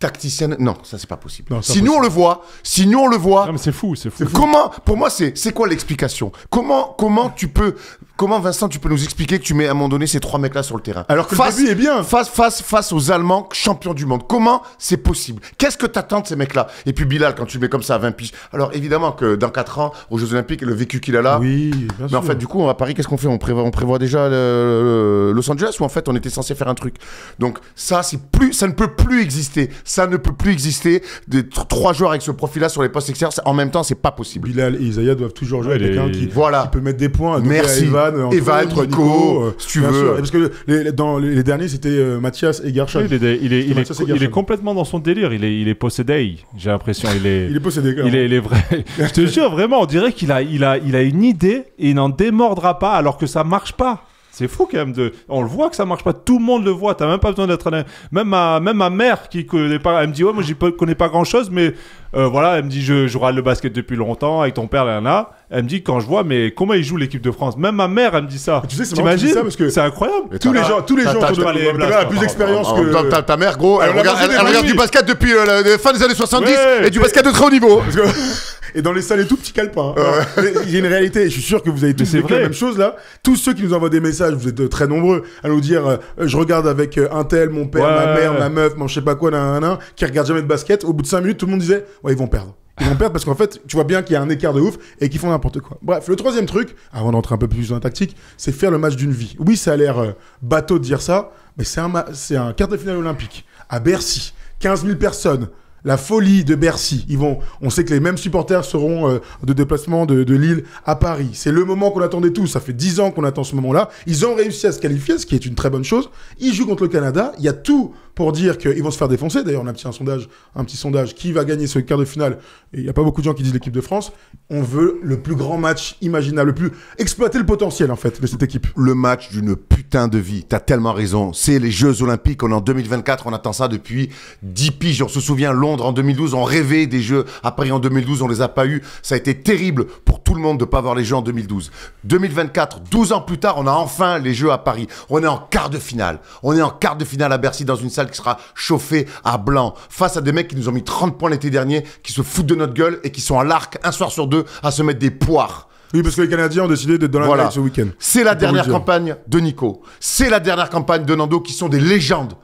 tacticienne. Non, ça c'est pas possible. si nous on le voit, si nous on le voit. c'est fou, c'est fou. Comment Pour moi, c'est c'est quoi l'explication Comment comment tu peux Comment, Vincent, tu peux nous expliquer que tu mets à un moment donné ces trois mecs-là sur le terrain Alors que face, le début est bien. Face, face, face aux Allemands champions du monde. Comment c'est possible Qu'est-ce que t'attends de ces mecs-là Et puis Bilal, quand tu mets comme ça à 20 piges. Alors évidemment que dans 4 ans, aux Jeux Olympiques, le vécu qu'il a là. Oui, Mais en fait, du coup, à Paris, qu'est-ce qu'on fait on prévoit, déjà Los Angeles ou en fait on était censé faire un truc Donc ça, c'est plus, ça ne peut plus exister. Ça ne peut plus exister. Des, trois joueurs avec ce profil-là sur les postes extérieurs, en même temps, c'est pas possible. Bilal et Isaiah doivent toujours jouer avec quelqu'un qui, voilà. peut mettre des points. Merci. Il va être Nico, euh, euh, si tu veux. Parce que les, dans les derniers, c'était euh, Mathias et Gershon. Il, est, complètement dans son délire. Il est, il est possédé. J'ai l'impression. Il est, il est possédé. Il est, vrai. Je te jure vraiment, on dirait qu'il a, il a, il a une idée et il n'en démordra pas, alors que ça marche pas. C'est fou quand même On le voit que ça marche pas. Tout le monde le voit. Tu T'as même pas besoin d'être. Même ma même ma mère qui connaît pas. Elle me dit ouais moi j'y connais pas grand chose mais euh, voilà, elle me dit, je, je râle le basket depuis longtemps, avec ton père, là, là. Elle me dit, quand je vois, mais comment il joue l'équipe de France Même ma mère, elle me dit ça. Tu sais, c'est que parce que- C'est incroyable. Tous les gens, tous les gens a plus d'expérience que. ta, mère, gros, elle, regarde, du basket depuis euh, la fin des années 70 et du basket de très haut niveau. Et dans les salles et tout, petit calepin. Hein. Il y a une réalité, je suis sûr que vous avez tous la même chose là. Tous ceux qui nous envoient des messages, vous êtes euh, très nombreux à nous dire je regarde avec un tel, mon père, ma mère, ma meuf, mon je sais pas quoi, nan, un, qui regarde jamais de basket. Au bout de 5 minutes, tout le monde disait ouais, ils vont perdre. Ils vont perdre parce qu'en fait, tu vois bien qu'il y a un écart de ouf et qu'ils font n'importe quoi. Bref, le troisième truc, avant d'entrer un peu plus dans la tactique, c'est faire le match d'une vie. Oui, ça a l'air euh, bateau de dire ça, mais c'est un, c'est un quart de finale olympique à Bercy. 15 000 personnes, la folie de Bercy. Ils vont, on sait que les mêmes supporters seront euh, de déplacement de, de, Lille à Paris. C'est le moment qu'on attendait tous. Ça fait 10 ans qu'on attend ce moment-là. Ils ont réussi à se qualifier, ce qui est une très bonne chose. Ils jouent contre le Canada. Il y a tout pour dire qu'ils vont se faire défoncer. D'ailleurs, on a un petit, sondage, un petit sondage qui va gagner ce quart de finale. Il n'y a pas beaucoup de gens qui disent l'équipe de France. On veut le plus grand match imaginable, le plus exploiter le potentiel en fait de cette équipe. Le match d'une putain de vie. T'as tellement raison. C'est les Jeux Olympiques. On est en 2024. On attend ça depuis 10 piges. On se souvient Londres en 2012. On rêvait des Jeux à Paris en 2012. On les a pas eu. Ça a été terrible pour tout le monde de pas voir les Jeux en 2012. 2024, 12 ans plus tard, on a enfin les Jeux à Paris. On est en quart de finale. On est en quart de finale à Bercy dans une salle qui sera chauffé à blanc face à des mecs qui nous ont mis 30 points l'été dernier, qui se foutent de notre gueule et qui sont à l'arc un soir sur deux à se mettre des poires. Oui, parce que les Canadiens ont décidé d'être dans la voilà. ce week-end. C'est la dernière campagne de Nico. C'est la dernière campagne de Nando qui sont des légendes.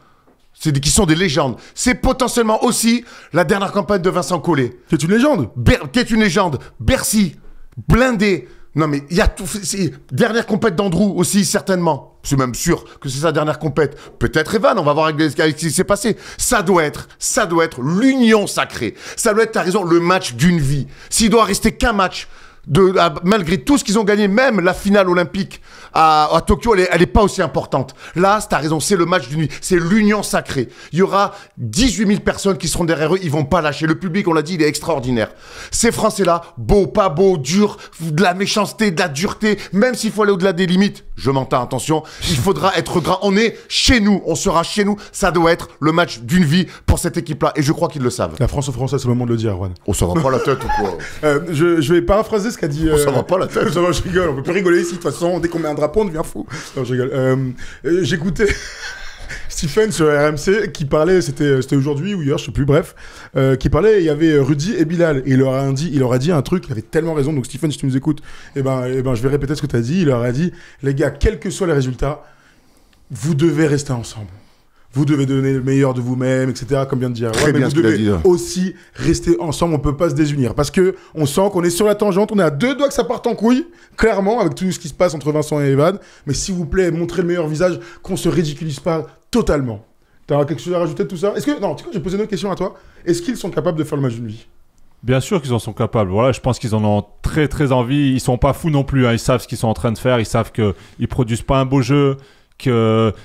C'est qui sont des légendes. C'est potentiellement aussi la dernière campagne de Vincent Collet. C'est une légende. qui est une légende. Bercy, blindé, non, mais il y a tout. Dernière compète d'Andrew aussi, certainement. C'est même sûr que c'est sa dernière compète. Peut-être Evan, on va voir avec, ce qui s'est passé. Ça doit être, ça doit être l'union sacrée. Ça doit être, t'as raison, le match d'une vie. S'il doit rester qu'un match, ah, malgré tout ce qu'ils ont gagné, même la finale olympique à, Tokyo, elle n'est pas aussi importante. Là, tu as raison, c'est le match d'une nuit, c'est l'union sacrée. Il y aura 18 000 personnes qui seront derrière eux, ils vont pas lâcher. Le public, on l'a dit, il est extraordinaire. Ces Français-là, beau, pas beau Dur de la méchanceté, de la dureté, même s'il faut aller au-delà des limites, je m'entends, attention, il faudra être grand. On est chez nous, on sera chez nous, ça doit être le match d'une vie pour cette équipe-là, et je crois qu'ils le savent. La France aux Français, c'est le moment de le dire, Juan. On oh, s'en va pas la tête ou quoi euh, je, je vais paraphraser qu'a dit. Oh, ça euh, va pas la tête. Ça va, je rigole. On peut plus rigoler ici. De toute façon, dès qu'on met un drapeau, on devient fou. Non, je rigole. Euh, euh, j'écoutais. Stephen sur RMC qui parlait, c'était aujourd'hui ou hier, je sais plus, bref, qui parlait, il y avait Rudy et Bilal. Et il leur a dit, il leur dit un truc, il avait tellement raison. Donc Stephen, si tu nous écoutes, et eh ben, eh ben, je vais répéter ce que tu as dit. Il leur a dit, les gars, quels que soient les résultats, vous devez rester ensemble vous devez donner le meilleur de vous-même, etc. Comme vient de dire. Très mais vous devez aussi rester ensemble. On peut pas se désunir parce que on sent qu'on est sur la tangente. On est à deux doigts que ça parte en couille, clairement, avec tout ce qui se passe entre Vincent et Evan. Mais s'il vous plaît, montrez le meilleur visage, qu'on se ridiculise pas totalement. T'as quelque chose à rajouter de tout ça Est-ce que non, tu sais j'ai posé une autre question à toi. Est-ce qu'ils sont capables de faire le match d'une vie Bien sûr qu'ils en sont capables. Voilà, je pense qu'ils en ont très très envie. Ils sont pas fous non plus. Hein. Ils savent ce qu'ils sont en train de faire. Ils savent que ils produisent pas un beau jeu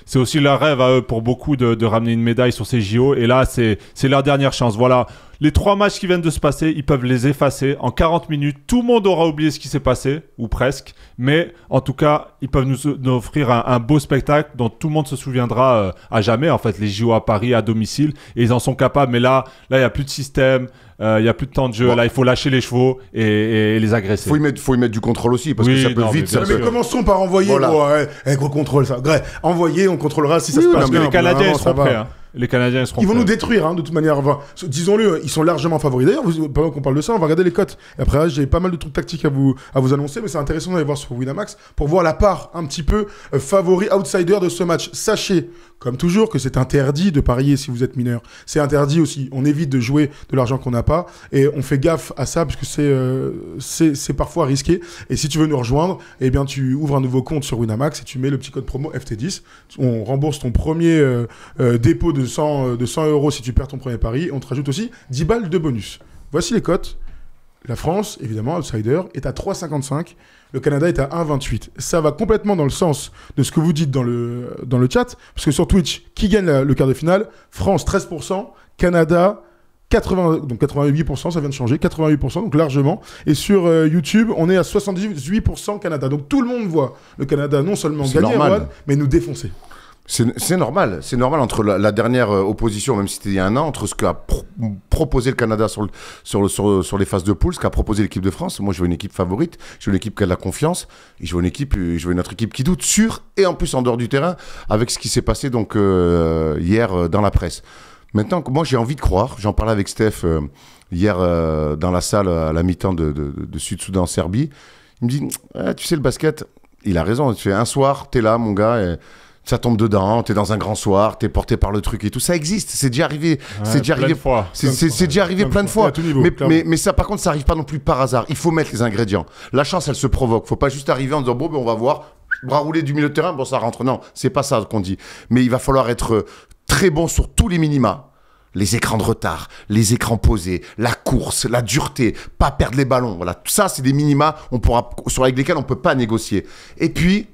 c'est aussi leur rêve à eux pour beaucoup de, ramener une médaille sur ces JO. Et là, c'est leur dernière chance. Voilà, les trois matchs qui viennent de se passer, ils peuvent les effacer en 40 minutes. Tout le monde aura oublié ce qui s'est passé, ou presque. Mais en tout cas, ils peuvent nous, offrir un, beau spectacle dont tout le monde se souviendra euh, à jamais. En fait, les JO à Paris, à domicile, et ils en sont capables. Mais là, là, il n'y a plus de système il euh, n'y y a plus de temps de jeu. Là, il faut lâcher les chevaux et, les agresser. Faut y mettre, faut y mettre du contrôle aussi parce que ça peut vite. Mais, ça mais, commençons par envoyer. Voilà. Gros, contrôle ça. envoyer, on contrôlera si ça se passe. Parce mais les Canadiens ils seront prêts. Hein. Les Canadiens ils Ils vont nous détruire, hein, de toute manière. Disons-le, ils sont largement favoris. D'ailleurs, pendant qu'on parle de ça, on va regarder les cotes. Et après, j'ai pas mal de trucs tactiques à vous, à vous annoncer, mais c'est intéressant d'aller voir sur Winamax pour voir la part un petit peu euh, favori outsider de ce match. Sachez, comme toujours, que c'est interdit de parier si vous êtes mineur. C'est interdit aussi. On évite de jouer de l'argent qu'on n'a pas et on fait gaffe à ça parce que c'est euh, c'est parfois risqué. Et si tu veux nous rejoindre, eh bien, tu ouvres un nouveau compte sur Winamax et tu mets le petit code promo FT10. On rembourse ton premier euh, dépôt de de 100, euh, euros si tu perds ton premier pari, on te rajoute aussi 10 balles de bonus. Voici les cotes. La France, évidemment, outsider, est à 3,55. Le Canada est à 1,28. Ça va complètement dans le sens de ce que vous dites dans le, dans le chat. Parce que sur Twitch, qui gagne le quart de finale France, 13%. Canada, 80, 88%, ça vient de changer. 88%, donc largement. Et sur euh, YouTube, on est à 78% Canada. Donc tout le monde voit le Canada non seulement gagner, mais nous défoncer. C'est normal, c'est normal entre la, dernière euh, opposition, même si c'était il y a un an, entre ce qu'a proposé le Canada sur, sur, le, sur, les phases de poule, ce qu'a proposé l'équipe de France. Moi, je veux une équipe favorite, je veux une équipe qui a de la confiance, et je veux une équipe, euh, je veux autre équipe qui doute sûre, et en plus en dehors du terrain, avec ce qui s'est passé donc euh, hier dans la presse. Maintenant, moi, j'ai envie de croire. J'en parlais avec Steph hier dans la salle à la mi-temps de, Sud-Soudan-Serbie. Il me dit, «Ah, tu sais le basket, il a raison. Tu fais un soir, t'es là, mon gars. Et, ça tombe dedans, t'es dans un grand soir, t'es porté par le truc et tout, ça existe, c'est déjà arrivé, c'est déjà arrivé, c'est déjà arrivé plein de fois. mais, ça par contre, ça arrive pas non plus par hasard. Il faut mettre les ingrédients. La chance, elle se provoque. Faut pas juste arriver en disant bon, ben, on va voir, bras roulés du milieu de terrain, bon ça rentre. Non, c'est pas ça qu'on dit. Mais il va falloir être très bon sur tous les minima. Les écrans de retard, les écrans posés, la course, la dureté, pas perdre les ballons. Voilà, tout ça, c'est des minima on pourra, sur avec lesquels on peut pas négocier. Et puis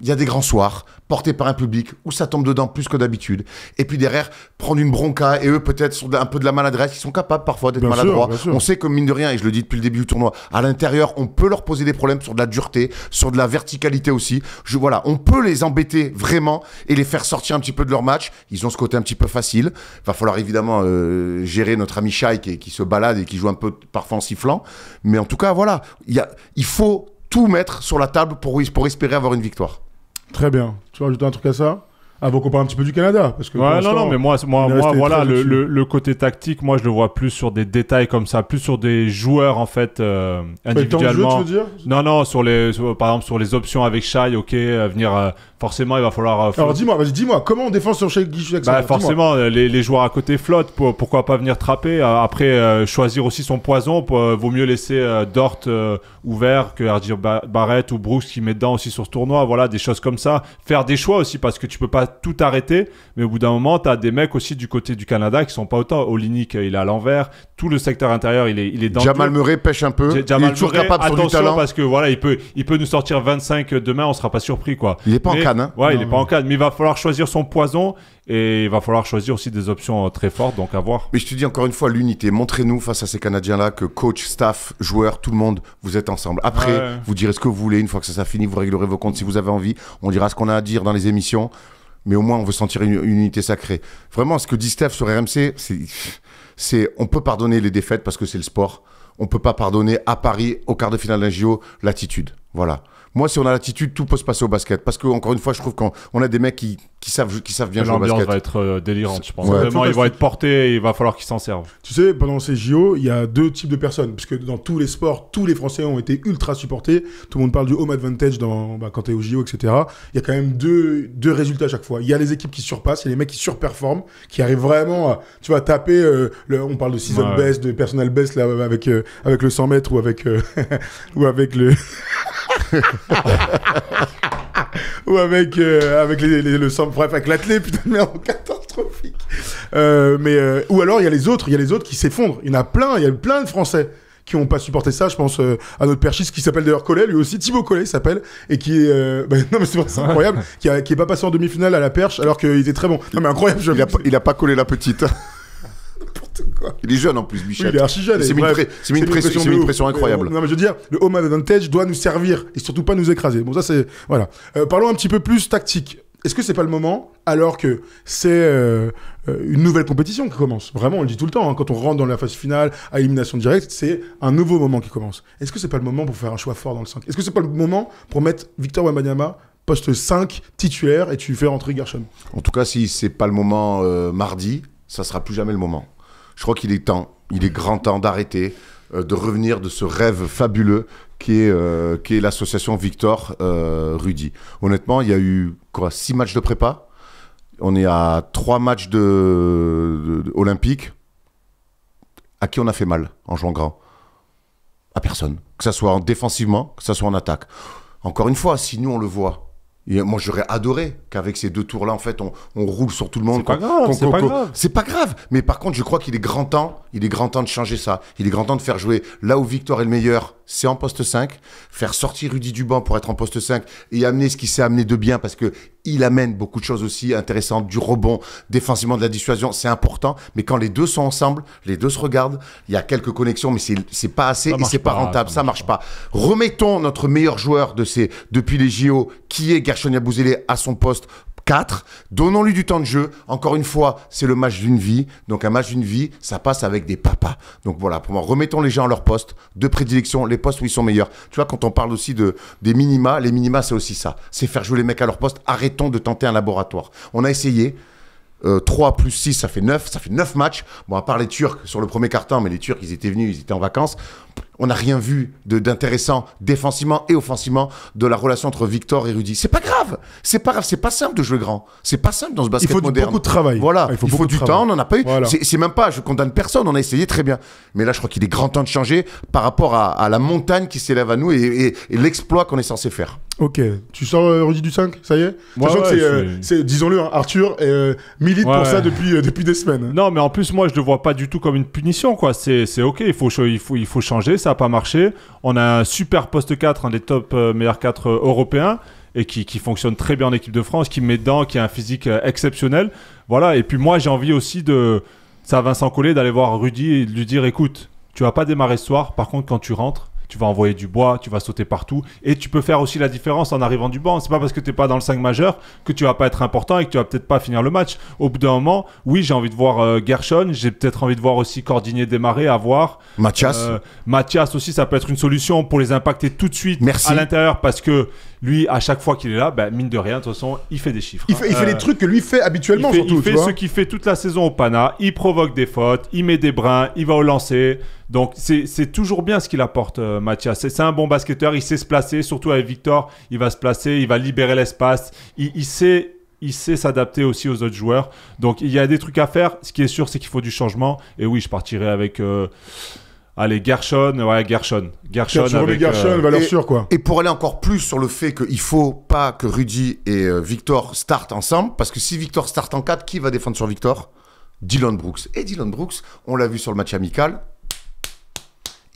il y a des grands soirs portés par un public où ça tombe dedans plus que d'habitude. Et puis derrière, prendre une bronca et eux peut-être sont un peu de la maladresse, ils sont capables parfois d'être maladroits. on sait que mine de rien, et je le dis depuis le début du tournoi, à l'intérieur, on peut leur poser des problèmes sur de la dureté, sur de la verticalité aussi. Je, voilà, on peut les embêter vraiment et les faire sortir un petit peu de leur match. Ils ont ce côté un petit peu facile. Va falloir évidemment euh, gérer notre ami Shai qui, qui, se balade et qui joue un peu parfois en sifflant. Mais en tout cas, voilà, y a, il faut tout mettre sur la table pour, pour espérer avoir une victoire. Très bien. Tu veux ajouter un truc à ça avant ah, qu'on parle un petit peu du Canada. Parce que ouais, non, non, mais moi, moi, moi voilà, le, le, côté tactique, moi, je le vois plus sur des détails comme ça, plus sur des joueurs, en fait, euh, individuellement. veux dire non, non, sur les, par exemple, sur les options avec Shai, ok, euh, venir, euh, forcément, il va falloir. Alors, dis-moi, dis-moi, comment on défend sur Shai Guichet bah, Forcément, les, les, joueurs à côté flottent, pourquoi pas venir trapper Après, choisir aussi son poison, vaut mieux laisser Dort ouvert que Ardir Barrett ou Brooks qui met dedans aussi sur ce tournoi, voilà, des choses comme ça. Faire des choix aussi, parce que tu peux pas tout arrêter, mais au bout d'un moment, tu as des mecs aussi du côté du Canada qui sont pas autant. Olinic, euh, il est à l'envers. Tout le secteur intérieur, il est, il est dans Jamal Murray pêche un peu. il est toujours capable attention du talent. parce que voilà, il peut, il peut nous sortir 25 demain, on sera pas surpris quoi. Il est pas en canne. Hein. ouais, il est pas en canne, mais il va falloir choisir son poison et il va falloir choisir aussi des options euh, très fortes, donc à voir. Mais je te dis encore une fois, l'unité, montrez-nous face à ces Canadiens-là que coach, staff, joueur, tout le monde, vous êtes ensemble. Après, vous direz ce que vous voulez, une fois que ça sera fini, vous réglerez vos comptes si vous avez envie, on dira ce qu'on a à dire dans les émissions mais au moins on veut sentir une, unité sacrée. Vraiment, ce que dit Steph sur RMC, c'est on peut pardonner les défaites parce que c'est le sport. On peut pas pardonner à Paris, au quart de finale d'un JO, l'attitude. Voilà. Moi, si on a l'attitude, tout peut se passer au basket. Parce que, encore une fois, je trouve qu'on a des mecs qui, savent, qui savent bien jouer au basket. L'ambiance va être euh, délirante, je pense. Vraiment, ils vont être portés et il va falloir qu'ils s'en servent. Tu sais, pendant ces JO, il y a deux types de personnes. Puisque dans tous les sports, tous les Français ont été ultra supportés. Tout le monde parle du home advantage dans, bah, quand tu es au JO, etc. Il y a quand même deux, deux résultats à chaque fois. Il y a les équipes qui surpassent, il y a les mecs qui surperforment, qui arrivent vraiment à tu vois, taper. Euh, on parle de season best, de personal best là, avec, euh, avec le 100 mètres ou avec, ou avec le. Ou avec, euh, avec le sang, bref, avec l'athlète putain de merde, catastrophique. Euh, mais, euh, ou alors, il y a les autres, il y a les autres qui s'effondrent. Il y en a plein, il y a plein de Français qui n'ont pas supporté ça. Je pense à notre perchiste qui s'appelle d'ailleurs Collet, lui aussi, Thibaut Collet s'appelle, et qui est. Bah, non, mais c'est incroyable, qui, n'est qui est pas passé en demi-finale à la perche alors qu'il était très bon. Non, mais incroyable, Il n'a pas- il a pas collé la petite. Il est jeune en plus, Michel. il est archi jeune. C'est une, pression, incroyable. Non, mais je veux dire, le home advantage doit nous servir et surtout pas nous écraser. Bon, ça c'est. Voilà. Euh, parlons un petit peu plus tactique. Est-ce que c'est pas le moment, alors que c'est euh, euh, une nouvelle compétition qui commence Vraiment, on le dit tout le temps. Hein. quand on rentre dans la phase finale à élimination directe, c'est un nouveau moment qui commence. Est-ce que c'est pas le moment pour faire un choix fort dans le 5 Est-ce que c'est pas le moment pour mettre Victor Wembanyama poste 5 titulaire et tu fais rentrer Gershon En tout cas, si c'est pas le moment mardi, ça sera plus jamais le moment. Je crois qu'il est temps, il est grand temps d'arrêter, euh, de revenir de ce rêve fabuleux qui est, euh, l'association Victor euh, Rudy. Honnêtement, il y a eu quoi six matchs de prépa. On est à trois matchs de, olympiques. À qui on a fait mal en jouant grand À personne. Que ce soit en défensivement, que ce soit en attaque. Encore une fois, si nous on le voit, moi, j'aurais adoré qu'avec ces deux tours-là, en fait, on, roule sur tout le monde. C'est pas grave, c'est pas grave. Mais par contre, je crois qu'il est grand temps, il est grand temps de changer ça. Il est grand temps de faire jouer là où Victor est le meilleur, c'est en poste 5. Faire sortir Rudy Duban pour être en poste 5 et amener ce qui s'est amené de bien parce que il amène beaucoup de choses aussi intéressantes, du rebond, défensivement de la dissuasion, c'est important. Mais quand les deux sont ensemble, les deux se regardent, il y a quelques connexions, mais c'est pas assez et c'est pas, rentable, ça marche pas. Remettons notre meilleur joueur de ces, depuis les JO, qui est Gershon Yabouzélé, à son poste 4. Donnons-lui du temps de jeu. Encore une fois, c'est le match d'une vie. Donc un match d'une vie, ça passe avec des papas. Donc voilà, pour moi, remettons les gens à leur poste de prédilection, les postes où ils sont meilleurs. Tu vois, quand on parle aussi de, des minima, les minima, c'est aussi ça. C'est faire jouer les mecs à leur poste. Arrêtons de tenter un laboratoire. On a essayé. 3 euh, plus 6, ça fait 9, ça fait 9 matchs. Bon, à part les Turcs sur le premier carton, mais les Turcs, ils étaient venus, ils étaient en vacances on n'a rien vu d'intéressant défensivement et offensivement de la relation entre Victor et Rudy. C'est pas grave, c'est pas grave, c'est pas simple de jouer grand. C'est pas simple dans ce basket moderne. Il faut beaucoup de travail. Voilà, il faut, du temps, on n'en a pas eu. C'est même pas, je condamne personne, on a essayé très bien. Mais là, je crois qu'il est grand temps de changer par rapport à, la montagne qui s'élève à nous et, l'exploit qu'on est censé faire. Ok, tu sors euh, Rudy du 5, ça y est euh, c'est, disons-le, hein, Arthur euh, milite pour ça depuis, depuis des semaines. Non, mais en plus, moi, je le vois pas du tout comme une punition, quoi. C'est, ok, il faut, il faut, il faut changer ça n'a pas marché. On a un super poste 4, un des top euh, meilleurs 4 euh, européens et qui, fonctionne très bien en équipe de France, qui met dedans, qui a un physique euh, exceptionnel. Voilà, et puis moi j'ai envie aussi de ça Vincent Collet d'aller voir Rudy et de lui dire écoute, tu vas pas démarrer ce soir, par contre quand tu rentres, tu vas envoyer du bois, tu vas sauter partout. Et tu peux faire aussi la différence en arrivant du banc. C'est pas parce que tu n'es pas dans le 5 majeur que tu vas pas être important et que tu vas peut-être pas finir le match. Au bout d'un moment, oui, j'ai envie de voir euh, Gershon, j'ai peut-être envie de voir aussi Cordinier démarrer, à voir. Mathias. Euh, Mathias aussi, ça peut être une solution pour les impacter tout de suite Merci. à l'intérieur parce que lui, à chaque fois qu'il est là, bah, mine de rien, de toute façon, il fait des chiffres. Il fait, hein. les euh, trucs que lui fait habituellement, il fait, surtout. ce qu'il fait toute la saison au Pana. Il provoque des fautes, il met des brins, il va au lancer. Donc, c'est toujours bien ce qu'il apporte, euh, Mathias. C'est un bon basketteur. Il sait se placer, surtout avec Victor. Il va se placer, il va libérer l'espace. Il, sait il sait s'adapter aussi aux autres joueurs. Donc il y a des trucs à faire. Ce qui est sûr, c'est qu'il faut du changement. Et oui, je partirai avec. Euh, Allez, Gershon, ouais, Gershon. Gershon, avec, euh, Gershon valeur sûre, quoi. Et pour aller encore plus sur le fait qu'il faut pas que Rudy et euh, Victor startent ensemble, parce que si Victor start en 4, qui va défendre sur Victor Dylan Brooks. Et Dylan Brooks, on l'a vu sur le match amical,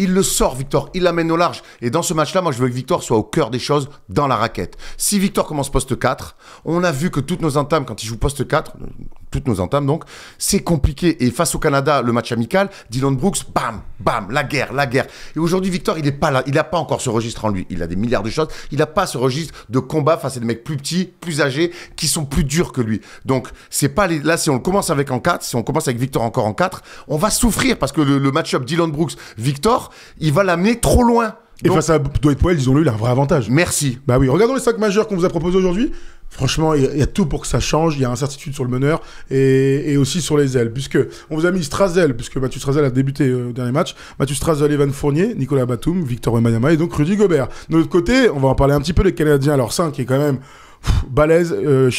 il le sort, Victor. Il l'amène au large. Et dans ce match-là, moi, je veux que Victor soit au cœur des choses, dans la raquette. Si Victor commence poste 4, on a vu que toutes nos entames, quand il joue poste 4, toutes nos entames. Donc, c'est compliqué. Et face au Canada, le match amical, Dylan Brooks, bam, bam, la guerre, la guerre. Et aujourd'hui, Victor, il n'est pas là. Il n'a pas encore ce registre en lui. Il a des milliards de choses. Il n'a pas ce registre de combat face à des mecs plus petits, plus âgés, qui sont plus durs que lui. Donc, c'est pas là, si on commence avec en 4, si on commence avec Victor encore en 4, on va souffrir parce que le match-up Dylan Brooks-Victor, il va l'amener trop loin. Et face à Dwight Powell, disons-le, il a un vrai avantage. Merci. Bah oui, regardons les 5 majeurs qu'on vous a proposés aujourd'hui. Franchement, il y, a tout pour que ça change. Il y a incertitude sur le meneur et, aussi sur les ailes. Puisque on vous a mis Strazel, puisque Mathieu Strazel a débuté euh, au dernier match. Mathieu Strazel, Evan Fournier, Nicolas Batum, Victor Wembanyama et donc Rudy Gobert. De notre côté, on va en parler un petit peu des Canadiens. Alors 5 qui est quand même balèze, euh,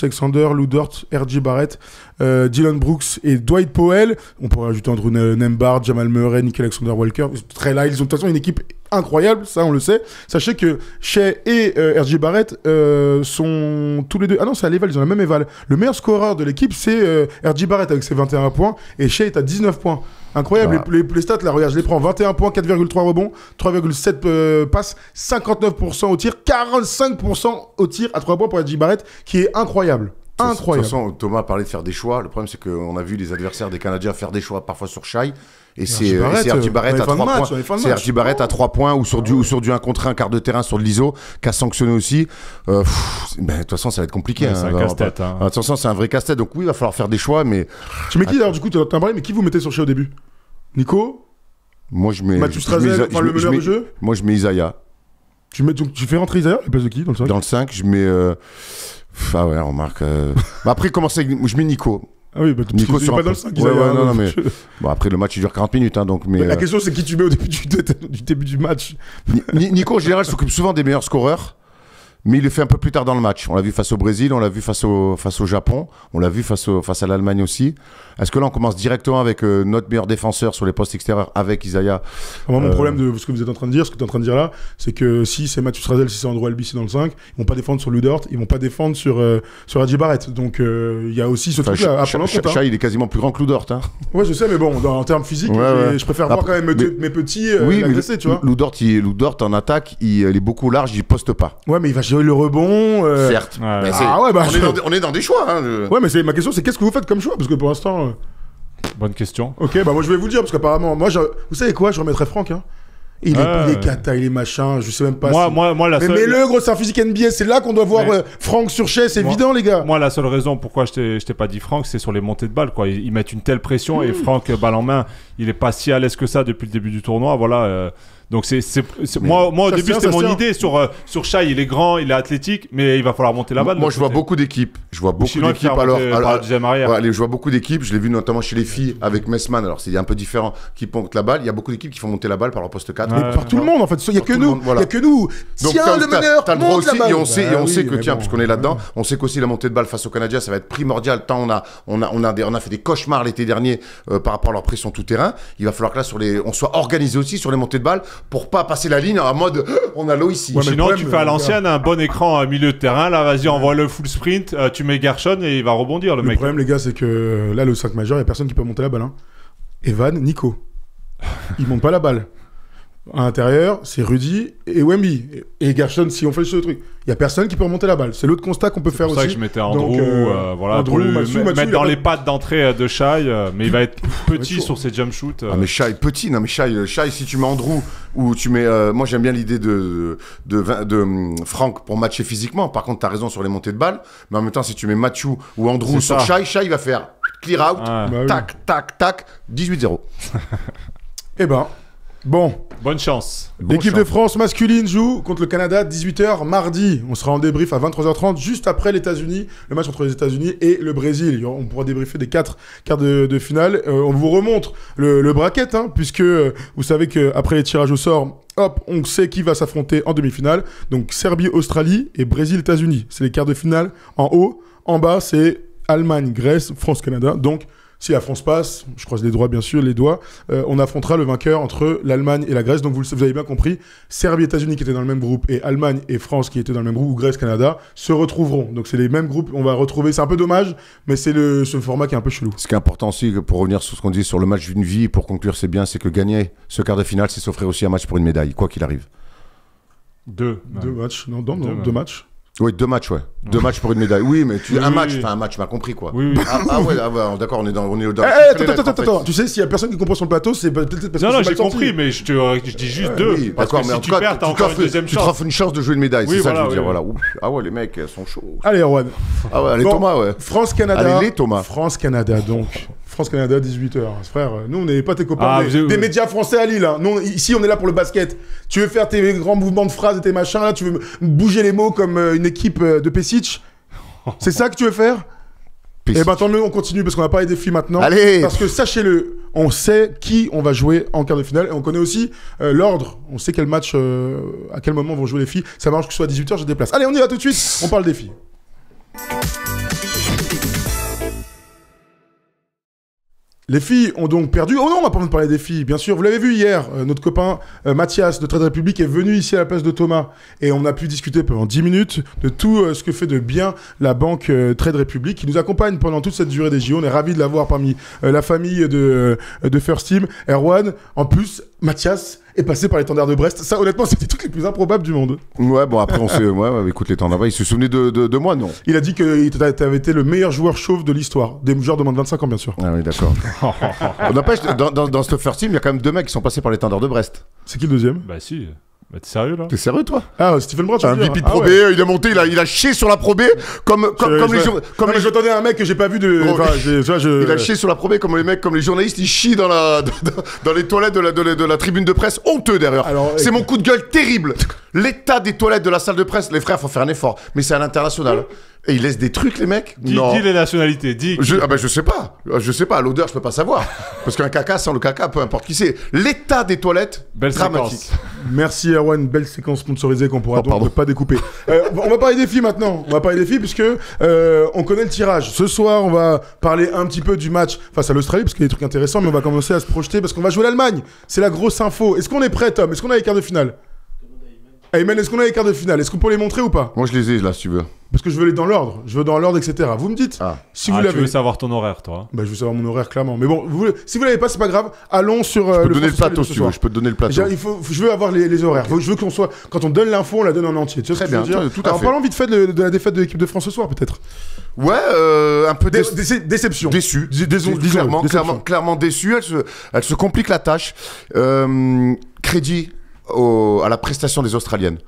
Alexander, Lou Dort, R.J. Barrett, euh, Dylan Brooks et Dwight Powell. On pourrait ajouter Andrew Nembar, Jamal Murray, Nick Alexander Walker. Très là, ils ont de toute façon une équipe incroyable, ça on le sait. Sachez que Shea et euh, RJ Barrett euh, sont tous les deux. Ah non, c'est à l'éval, ils ont la même éval. Le meilleur scoreur de l'équipe, c'est RJ Barrett avec ses 21 points et Shea est à 19 points. Incroyable, les, les, stats, là, regarde, je les prends. 21 points, 4,3 rebonds, 3,7 euh, passes, 59% au tir, 45% au tir à 3 points pour Edgy Barrett, qui est incroyable. Incroyable. De toute façon, Thomas a parlé de faire des choix. Le problème, c'est qu'on a vu les adversaires des Canadiens faire des choix parfois sur Shai. Et c'est Arti euh, Barrett euh, à 3 points. C'est à 3 points ou sur, du, ou sur du 1 contre 1, quart de terrain sur de l'ISO, qu'a sanctionné aussi. Euh, de toute façon, ça va être compliqué. Hein, c'est un casse-tête. Hein. De toute façon, c'est un vrai casse-tête. Donc oui, il va falloir faire des choix. mais... Tu mets qui d'ailleurs, du coup, tu as parlé, mais qui vous mettez sur chez au début Nico Moi, je mets. Moi, je mets Isaiah. Tu, mets, tu fais rentrer Isaiah Il place de qui dans le 5 Dans le 5, je mets. Ah ouais, remarque. Euh... Bah, après, commencer je mets Nico. Ah oui, bah, Nico, sur pas dans le 5. non, mais... bon, après, le match, il dure 40 minutes. Hein, donc, mais... la euh, question, c'est qui tu mets au début du, du début du match. Nico, en général, s'occupe souvent des meilleurs scoreurs mais il le fait un peu plus tard dans le match. On l'a vu face au Brésil, on l'a vu face au, face au Japon, on l'a vu face, au, face à l'Allemagne aussi. Est-ce que là, on commence directement avec euh, notre meilleur défenseur sur les postes extérieurs avec Isaiah ah, Moi, mon euh, problème de ce que vous êtes en train de dire, ce que tu es en train de dire là, c'est que si c'est Mathieu Strazel, si c'est Andrew Albi, c'est dans le 5, ils vont pas défendre sur Ludort, ils vont pas défendre sur, euh, sur Donc, il y a aussi ce truc hein. il est quasiment plus grand que Ludort. Hein. Ouais, je sais, mais bon, en termes physiques, je préfère voir quand même mes petits oui, mais tu vois. Ludort, en attaque, il, il, est beaucoup large, il poste pas. Ouais, mais il va eu le rebond. Certes. on, est dans, des- choix. Hein, ouais, mais c'est ma question, c'est qu'est-ce que vous faites comme choix Parce que pour l'instant. Euh, Bonne question. Ok, bah moi je vais vous dire, parce qu'apparemment, moi, vous savez quoi, je remettrais Franck. Hein. Il est, il est cata, il est machin, je sais même pas. Moi, moi, moi, la mais le gros, c'est un physique NBA, c'est là qu'on doit voir euh, Franck sur chaise, c'est évident, les gars. Moi, la seule raison pourquoi je t'ai- t'ai pas dit Franck, c'est sur les montées de balles. Quoi. Ils, mettent une telle pression et mmh. Franck, euh, balle en main, il est pas si à l'aise que ça depuis le début du tournoi. Voilà, donc c'est moi, moi au début c'était mon idée sur euh, sur Shai, il est grand, il est athlétique, mais il va falloir monter la balle. Moi je vois beaucoup d'équipes, je vois beaucoup d'équipes alors, euh, alors ouais, je vois beaucoup d'équipes, je l'ai vu notamment chez les filles avec Messman. Alors c'est un peu différent qui ponte la balle, il y a beaucoup d'équipes qui font monter la balle par leur poste 4. Mais par tout le monde en fait, il y a que nous, il y a que nous. Tiens le meneur, Et on sait et bah on sait que tiens puisqu'on est là-dedans, on sait qu'aussi la montée de balle face au Canadien, ça va être primordial tant on a on a on a on a fait des cauchemars l'été dernier euh, par rapport à leur pression tout terrain, il va falloir que là sur les on soit organisé aussi sur les montées de balle pour pas passer la ligne en mode on a l'eau ici. sinon, tu fais à l'ancienne un bon écran à milieu de terrain. Là, vas-y, envoie le full sprint. Euh, tu mets Garchon et il va rebondir, le, mec. Le problème, les gars, c'est que euh, là, le 5 majeur, il n'y a personne qui peut monter la balle. Hein. Evan, Nico. Ils montent pas la balle à l'intérieur, c'est Rudy et Wemby. Et Gershon, si on fait ce truc, il n'y a personne qui peut remonter la balle. C'est l'autre constat qu'on peut faire aussi. C'est ça que je mettais Andrew, euh, euh, voilà, Andrew, pour mettre dans les pattes d'entrée euh, de Shai, mais il va être petit sur ses jump shoots. Ah, mais Shai, petit, non mais Shai, si tu mets Andrew ou tu mets. moi j'aime bien l'idée de, de, hum, Franck pour matcher physiquement. Par contre, tu as raison sur les montées de balles, mais en même temps, si tu mets Mathieu ou Andrew sur Shai, Shai va faire clear out, bah tac, tac, tac, 18-0. eh ben. Bon. Bonne chance. L'équipe de France masculine joue contre le Canada 18h mardi. On sera en débrief à 23h30 juste après états unis le match entre les États-Unis et le Brésil. On pourra débriefer des quatre quarts de, finale. Euh, on vous remonte le, le bracket, hein, puisque euh, vous savez qu'après les tirages au sort, hop, on sait qui va s'affronter en demi-finale. Donc Serbie-Australie et Brésil-États-Unis. C'est les quarts de finale en haut. En bas, c'est Allemagne, Grèce, France, Canada. Donc si la France passe, je croise les doigts bien sûr, les doigts, euh, on affrontera le vainqueur entre l'Allemagne et la Grèce. Donc vous, vous avez bien compris, Serbie, États-Unis qui étaient dans le même groupe et Allemagne et France qui étaient dans le même groupe ou Grèce, Canada se retrouveront. Donc c'est les mêmes groupes. On va retrouver. C'est un peu dommage, mais c'est le ce format qui est un peu chelou. Ce qui est important aussi, pour revenir sur ce qu'on dit sur le match d'une vie, pour conclure, c'est bien, c'est que gagner ce quart de finale, c'est s'offrir aussi un match pour une médaille, quoi qu'il arrive. Deux. matchs. non, deux matchs. Oui, deux matchs, ouais. Deux matchs pour une médaille. Oui, mais tu... un match, enfin un match, tu m'as compris quoi. Ah, oui. Ah ouais, ah, ouais d'accord, on est dans, on est eh, dans. Eh, attends, attends, attends, Tu sais, s'il y a personne qui comprend son plateau, c'est peut-être parce non, que non, j'ai compris, mais je te, je dis juste deux. parce que si tu perds, t'as encore une deuxième chance. Tu refais une chance de jouer une médaille, c'est ça que je veux dire. Voilà. Ah ouais, les mecs, sont chauds. Allez, Erwan. Ah ouais, allez Thomas, ouais. France Canada. Allez Thomas. France Canada donc. France-Canada, 18h. Frère, nous, on n'est pas tes copains ah, des, médias français à Lille. là hein. ici, on est là pour le basket. Tu veux faire tes grands mouvements de phrases et tes machins, tu veux bouger les mots comme euh, une équipe euh, de Pesic C'est ça que tu veux faire eh ben tant mieux, on continue parce qu'on va parler des filles maintenant. Allez Parce que sachez-le, on sait qui on va jouer en quart de finale et on connaît aussi euh, l'ordre. On sait quel match, à quel moment vont jouer les filles. Ça marche que ce soit à 18h, je déplace. Allez, on y va tout de suite. On parle des filles. Les filles ont donc perdu. Oh non, on va pas parler des filles, bien sûr. Vous l'avez vu hier, euh, notre copain euh, Mathias de Trade Republic est venu ici à la place de Thomas et on a pu discuter pendant 10 minutes de tout euh, ce que fait de bien la banque Trade Republic qui nous accompagne pendant toute cette durée des JO. On est ravis de l'avoir parmi la famille de, de First Team. Erwan, en plus, Mathias est passé par les de Brest. Ça, honnêtement, c'était toutes les plus improbables du monde. Ouais, bon, après, on sait. Ouais, écoute, les tendards, il se souvenait de, de, moi, non Il a dit que avais été le meilleur joueur chauve de l'histoire. Des joueurs de moins de 25 ans, bien sûr. Ah oui, d'accord. N'empêche, dans, dans, dans ce first team, il y a quand même deux mecs qui sont passés par les de Brest. C'est qui le deuxième Bah, si. Mais t'es sérieux là T'es sérieux toi Ah, Stephen Brown, un VP de Pro B, il est monté, il a, il chié sur la Pro comme comme, comme les comme les un mec que j'ai pas vu de il a chié sur la Pro comme les mecs comme les journalistes, ils chient dans la dans les toilettes de la de la tribune de presse honteux derrière. C'est mon coup de gueule terrible. L'état des toilettes de la salle de presse, les frères, faut faire un effort, mais c'est à l'international. Et ils laissent des trucs, les mecs dis, les nationalités, dis. Je, ah ben, je sais pas. Je sais pas. L'odeur, je peux pas savoir. Parce qu'un caca sans le caca, peu importe qui c'est. L'état des toilettes, belle dramatique. Merci, Erwan. Belle séquence sponsorisée qu'on pourra oh, donc pas découper. Euh, on va parler des filles maintenant. On va parler des filles puisque euh, on connaît le tirage. Ce soir, on va parler un petit peu du match face à l'Australie parce qu'il y a des trucs intéressants, mais on va commencer à se projeter parce qu'on va jouer l'Allemagne. C'est la grosse info. Est-ce qu'on est prêt, Tom Est-ce qu'on a les quarts de finale eh, Man, est-ce qu'on a les quarts de finale Est-ce qu'on peut les montrer ou pas Moi, je les ai là, si tu veux. Parce que je veux les dans l'ordre. Je veux dans l'ordre, etc. Vous me dites ah. si ah, veux savoir ton horaire, toi Bah, je veux savoir mon horaire, clairement. Mais bon, si vous l'avez pas, c'est pas grave. Allons sur. je euh, peux le donner le plateau, si Je peux te donner le plateau. Il faut... Je veux avoir les, horaires. Je veux qu'on soit. Quand on donne l'info, on la donne en entier. Tu sais ce que bien. Je veux dire tout à Alors, fait. vite de, la défaite de l'équipe de France ce soir, peut-être. Ouais, euh, un peu déception. Déçu. Dé... clairement, déçu. Elle se, elle se complique la tâche. Euh, crédit à la prestation des Australiennes.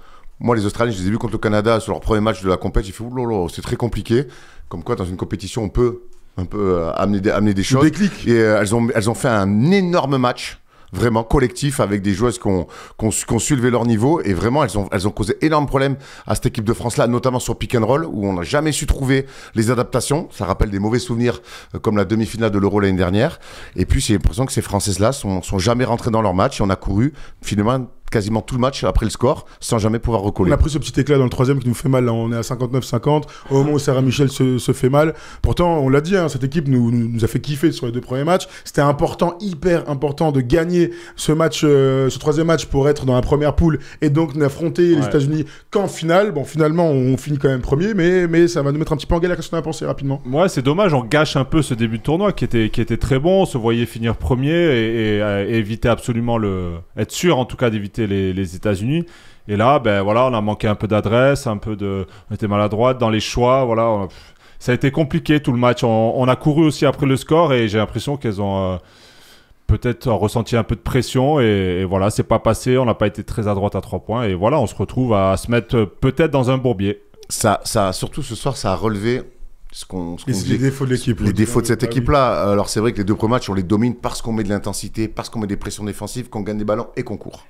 Moi, les Australiennes je les ai contre le Canada sur leur premier match de la compétition. J'ai fait, oulala, c'est très compliqué. Comme quoi, dans une compétition, on peut un peu euh, amener, des, amener des choses. Et euh, elles, ont, elles ont fait un énorme match vraiment collectif avec des joueuses qui ont, qui qui ont su lever leur niveau et vraiment elles ont, elles ont causé énormes problèmes à cette équipe de France là, notamment sur pick and roll où on n'a jamais su trouver les adaptations. Ça rappelle des mauvais souvenirs euh, comme la demi-finale de l'Euro l'année dernière. Et puis j'ai l'impression que ces Françaises là sont, sont jamais rentrées dans leur match et on a couru finalement quasiment tout le match après le score sans jamais pouvoir recoller. On a pris ce petit éclat dans le troisième qui nous fait mal. on est à 59-50. Au moment où Sarah Michel se, fait mal. Pourtant, on l'a dit, hein, cette équipe nous, nous, a fait kiffer sur les deux premiers matchs. C'était important, hyper important de gagner ce match, euh, ce troisième match pour être dans la première poule et donc n'affronter les États-Unis qu'en finale. Bon, finalement, on finit quand même premier, mais, mais ça va nous mettre un petit peu en galère. Qu'est-ce qu'on a pensé rapidement Ouais, c'est dommage. On gâche un peu ce début de tournoi qui était, qui était très bon. On se voyait finir premier et, et éviter absolument le. être sûr en tout cas d'éviter les, les États-Unis. Et là, ben voilà, on a manqué un peu d'adresse, un peu de, on était maladroite dans les choix, voilà. ça a été compliqué tout le match. On, a couru aussi après le score et j'ai l'impression qu'elles ont euh, peut-être ressenti un peu de pression et, voilà, c'est pas passé. On n'a pas été très à droite à trois points et voilà, on se retrouve à se mettre peut-être dans un bourbier. Ça, ça, surtout ce soir, ça a relevé ce qu'on, ce les défauts de l'équipe. Les défauts de cette ah équipe-là. Alors c'est vrai que les deux premiers matchs, on les domine parce qu'on met de l'intensité, parce qu'on met des pressions défensives, qu'on gagne des ballons et qu'on court.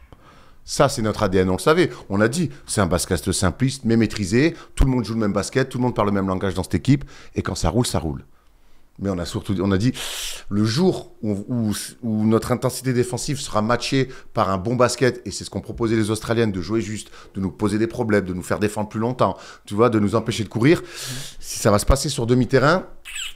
Ça, c'est notre ADN, on le savait. On a dit, c'est un basket simpliste, mais maîtrisé. Tout le monde joue le même basket, tout le monde parle le même langage dans cette équipe. Et quand ça roule, ça roule. Mais on a surtout on a dit, le jour où, notre intensité défensive sera matchée par un bon basket, et c'est ce qu'ont proposé les Australiennes, de jouer juste, de nous poser des problèmes, de nous faire défendre plus longtemps, tu vois, de nous empêcher de courir, si ça va se passer sur demi-terrain,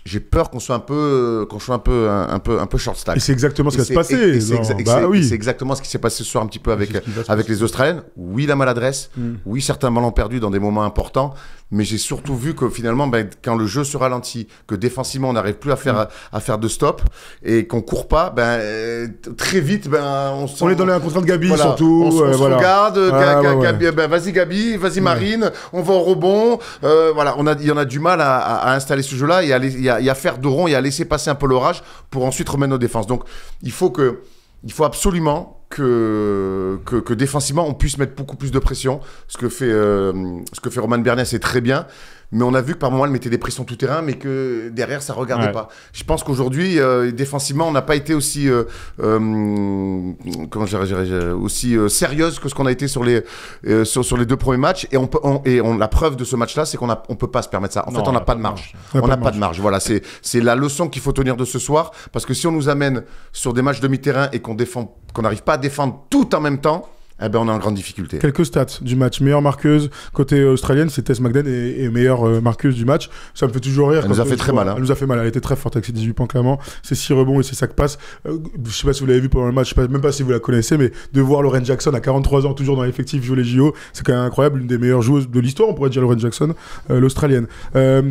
j'ai peur qu'on soit un peu, euh, qu'on soit un peu, un, peu, un peu short Et c'est exactement ce qui s'est passé. Bah c'est exactement ce qui s'est passé ce soir un petit peu avec, avec les Australiennes. Oui, la maladresse. Mm. Oui, certains ballons perdus dans des moments importants. Mais j'ai surtout vu que finalement, ben, quand le jeu se ralentit, que défensivement on n'arrive plus à faire, mm. à, faire de stop et qu'on court pas, ben, très vite, ben, on, on est dans les de Gabi surtout. On, on se regarde. Ah, ben, vas-y Gabi, vas-y Marine, on va au rebond. Euh, voilà, on a, il y en a du mal à, installer ce jeu-là et à y a, y a faire de rond et à laisser passer un peu l'orage pour ensuite remettre nos défenses. Donc il faut que il faut absolument que, que, défensivement, on puisse mettre beaucoup plus de pression. Ce que fait, euh, ce que fait Roman Bernier, c'est très bien mais on a vu que par moment elle mettait des pressions tout terrain, mais que derrière ça regardait pas. Je pense qu'aujourd'hui euh, défensivement on n'a pas été aussi euh, euh, comment j aussi sérieuse que ce qu'on a été sur les sur, les deux premiers matchs et on, peut, et on la preuve de ce match là c'est qu'on on peut pas se permettre ça. En fait on n'a pas, de marge, on n'a pas, de marge. Voilà c'est c'est la leçon qu'il faut tenir de ce soir parce que si on nous amène sur des matchs demi terrain et qu'on défend qu'on n'arrive pas à défendre tout en même temps eh ben, on est en grande difficulté. Quelques stats du match. Meilleure marqueuse côté australienne, c'est Tess Magden et, meilleure euh, marqueuse du match. Ça me fait toujours rire. Elle nous a fait très mal. Hein. Elle nous a fait mal. Elle était très forte avec ses 18 points clairement, C'est 6 rebonds et c'est ça passes. passe. Euh, je sais pas si vous l'avez vu pendant le match, je sais même pas si vous la connaissez, mais de voir Lauren Jackson à 43 ans toujours dans l'effectif jouer les JO, c'est quand même incroyable. Une des meilleures joueuses de l'histoire, on pourrait dire Lauren Jackson, euh, l'australienne.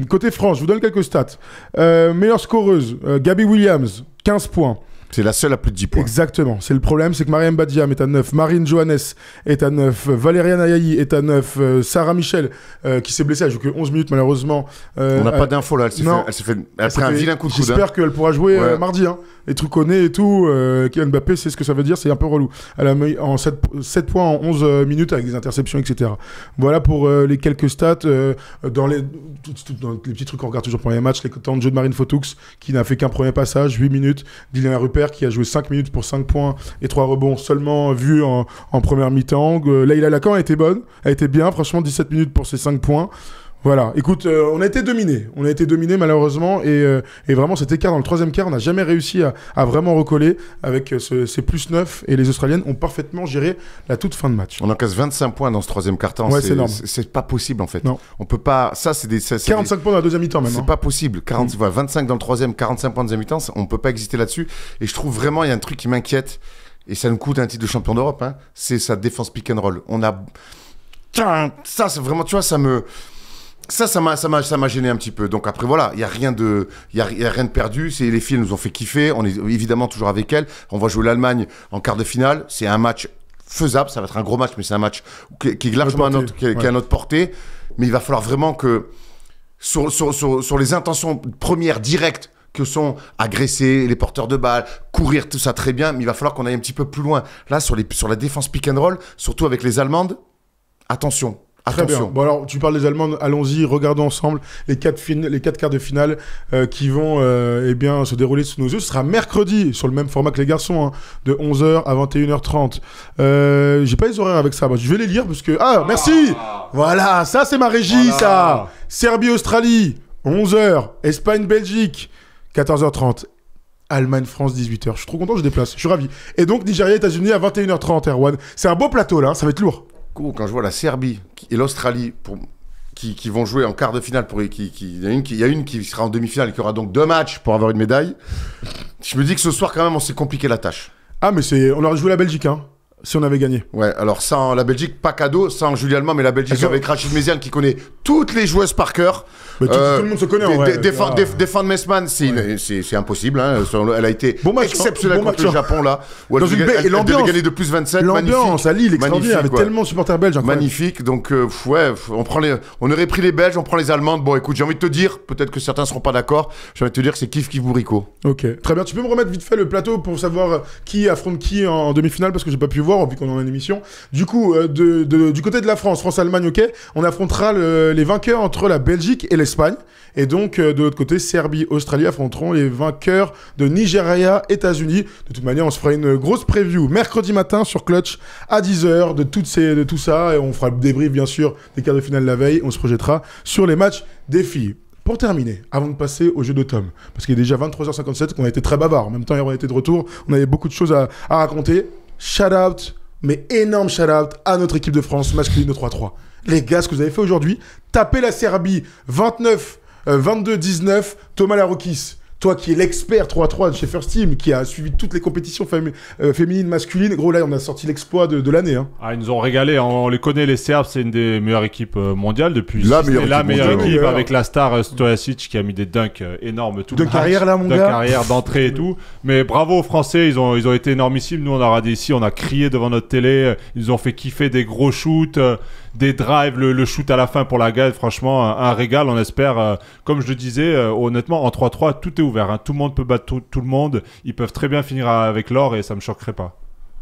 côté France, je vous donne quelques stats. meilleure scoreuse, Gabby Williams, 15 points. C'est la seule à plus de 10 points. Exactement. C'est le problème, c'est que Mariam Badiam est à 9, Marine Johannes est à 9, Valérian Ayayi est à 9, euh, Sarah Michel, euh, qui s'est blessée, elle joue que 11 minutes malheureusement. Euh, On n'a pas d'infos là, elle s'est elle fait, un vilain coup de coude. J'espère hein. qu'elle pourra jouer mardi. Hein. Les trucs qu'on et tout, Kylian Mbappé, c'est ce que ça veut dire, c'est un peu relou. Elle a mis en 7, points en 11 minutes avec des interceptions, etc. Voilà pour les quelques stats. dans, les, les petits trucs qu'on regarde toujours pour les matchs, les temps de jeu de Marine Fotoux, qui n'a fait qu'un premier passage, 8 minutes, Dylan Rupert qui a joué 5 minutes pour 5 points et 3 rebonds seulement vu en, première mi-temps. Euh, Leila Lacan a été bonne, a été bien, franchement 17 minutes pour ses 5 points. Voilà, écoute, euh, on a été dominé, on a été dominé malheureusement euh, et, vraiment cet écart dans le troisième quart, on n'a jamais réussi à, vraiment recoller avec euh, ces plus 9 et les Australiennes ont parfaitement géré la toute fin de match. On encaisse 25 points dans ce troisième quart temps, c'est pas possible en fait. Non. On peut pas, ça c'est des... 45 points dans la deuxième mi-temps même. C'est hein. pas possible, 40, 25 mm. dans le troisième, 45 points dans la deuxième mi-temps, on peut pas exister là-dessus et je trouve vraiment il y a un truc qui m'inquiète et ça nous coûte un titre de champion d'Europe, hein, c'est sa défense pick and roll. On a... ça c'est vraiment, tu vois, ça me ça, ça m'a, gêné un petit peu. Donc après, voilà, il y a rien de, il a, rien de perdu. C'est les filles nous ont fait kiffer. On est évidemment toujours avec elles. On va jouer l'Allemagne en quart de finale. C'est un match faisable. Ça va être un gros match, mais c'est un match qui, est largement à notre, portée. Mais il va falloir vraiment que sur, les intentions premières directes que sont agresser les porteurs de balles, courir, tout ça très bien, mais il va falloir qu'on aille un petit peu plus loin. Là, sur, les, sur la défense pick and roll, surtout avec les Allemandes, attention, Très bien. Bon alors, tu parles des Allemands, Allons-y, regardons ensemble les quatre, les quatre quarts de finale euh, qui vont euh, eh bien, se dérouler sous nos yeux. Ce sera mercredi, sur le même format que les garçons, hein, de 11h à 21h30. Euh, J'ai pas les horaires avec ça. je vais les lire parce que... Ah, merci Voilà, ça c'est ma régie, ça Serbie-Australie, 11h. Espagne-Belgique, 14h30. Allemagne-France 18h. Je suis trop content, je déplace. Je suis ravi. Et donc Nigeria-États-Unis à 21h30, Erwan. C'est un beau plateau là, hein. ça va être lourd quand je vois la Serbie et l'Australie qui, vont jouer en quart de finale pour qui, une, il y a une qui sera en demi-finale et qui aura donc deux matchs pour avoir une médaille. Je me dis que ce soir quand même on s'est compliqué la tâche. Ah mais on aurait joué la Belgique hein. Si on avait gagné. Ouais, alors sans la Belgique, pas cadeau, sans Julien Allemand, mais la Belgique avec Rachid Méziane qui connaît toutes les joueuses par cœur. Mais euh, tout, le monde se connaît en vrai. Défendre Messman, c'est impossible. Hein. Elle a été bon exceptionnelle contre le hein. Japon là. Dans une ambiance. elle de plus 27. L'ambiance à Lille, extraordinaire. Avec tellement de supporters belges. Magnifique. Donc, euh, ouais, on, prend les, on aurait pris les Belges, on prend les Allemandes. Bon, écoute, j'ai envie de te dire, peut-être que certains seront pas d'accord, j'ai envie de te dire que c'est kiff kiff bourrico. Ok. Très bien. Tu peux me remettre vite fait le plateau pour savoir euh, qui affronte qui en, demi-finale parce que j'ai pas pu voir vu qu'on en a une émission. Du coup, de, du côté de la France, France-Allemagne, ok, on affrontera les vainqueurs entre la Belgique et la espagne Et donc, euh, de l'autre côté, Serbie, Australie affronteront les vainqueurs de Nigeria, États-Unis. De toute manière, on se fera une grosse preview mercredi matin sur Clutch à 10h de, toutes ces, de tout ça. Et on fera le débrief, bien sûr, des quarts de finale la veille. On se projettera sur les matchs des filles. Pour terminer, avant de passer au jeu d'automne parce qu'il est déjà 23h57, qu'on a été très bavard. En même temps, hier, on était de retour. On avait beaucoup de choses à, à raconter. Shout out, mais énorme shout out à notre équipe de France masculine de 3-3 les gars, ce que vous avez fait aujourd'hui, tapez la Serbie 29, 22-19, euh, Thomas Larokis. Toi qui es l'expert 3-3 de chez First Team, qui a suivi toutes les compétitions euh, féminines, masculines, gros là on a sorti l'exploit de, l'année. Hein. Ah, ils nous ont régalé, hein. on les connaît, les Serbes, c'est une des meilleures équipes euh, mondiales depuis. La meilleure, la meilleure équipe, avec la star Stojasic qui a mis des dunks énormes tout de carrière là mon de carrière d'entrée et tout. Mais bravo aux Français, ils ont, ils ont été énormissimes. Nous on a radé ici, on a crié devant notre télé, ils ont fait kiffer des gros shoots des drives, le, shoot à la fin pour la gueule, franchement, un, régal. On espère, euh, comme je le disais, euh, honnêtement, en 3-3, tout est ouvert. Hein. Tout le monde peut battre tout, le monde. Ils peuvent très bien finir avec l'or et ça me choquerait pas.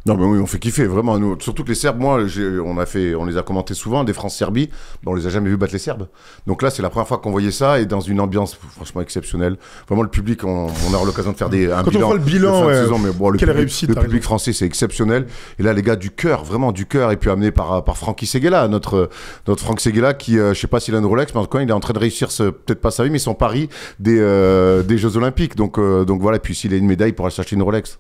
Non, mais oui, on fait kiffer, vraiment. Nous, surtout que les Serbes, moi, on, a fait, on les a commentés souvent, des France-Serbie, on les a jamais vus battre les Serbes. Donc là, c'est la première fois qu'on voyait ça et dans une ambiance franchement exceptionnelle. Vraiment, le public, on, a aura l'occasion de faire des, un bilan. on le bilan, public, réussite. Le public français, c'est exceptionnel. Et là, les gars, du cœur, vraiment du cœur, et puis amené par, par Francky Seguela, notre, notre Franck Seguela, qui, euh, je sais pas s'il a une Rolex, mais en tout cas, il est en train de réussir, peut-être pas sa vie, mais son pari des, euh, des Jeux Olympiques. Donc, euh, donc voilà, puis s'il a une médaille, pour pourra s'acheter une Rolex.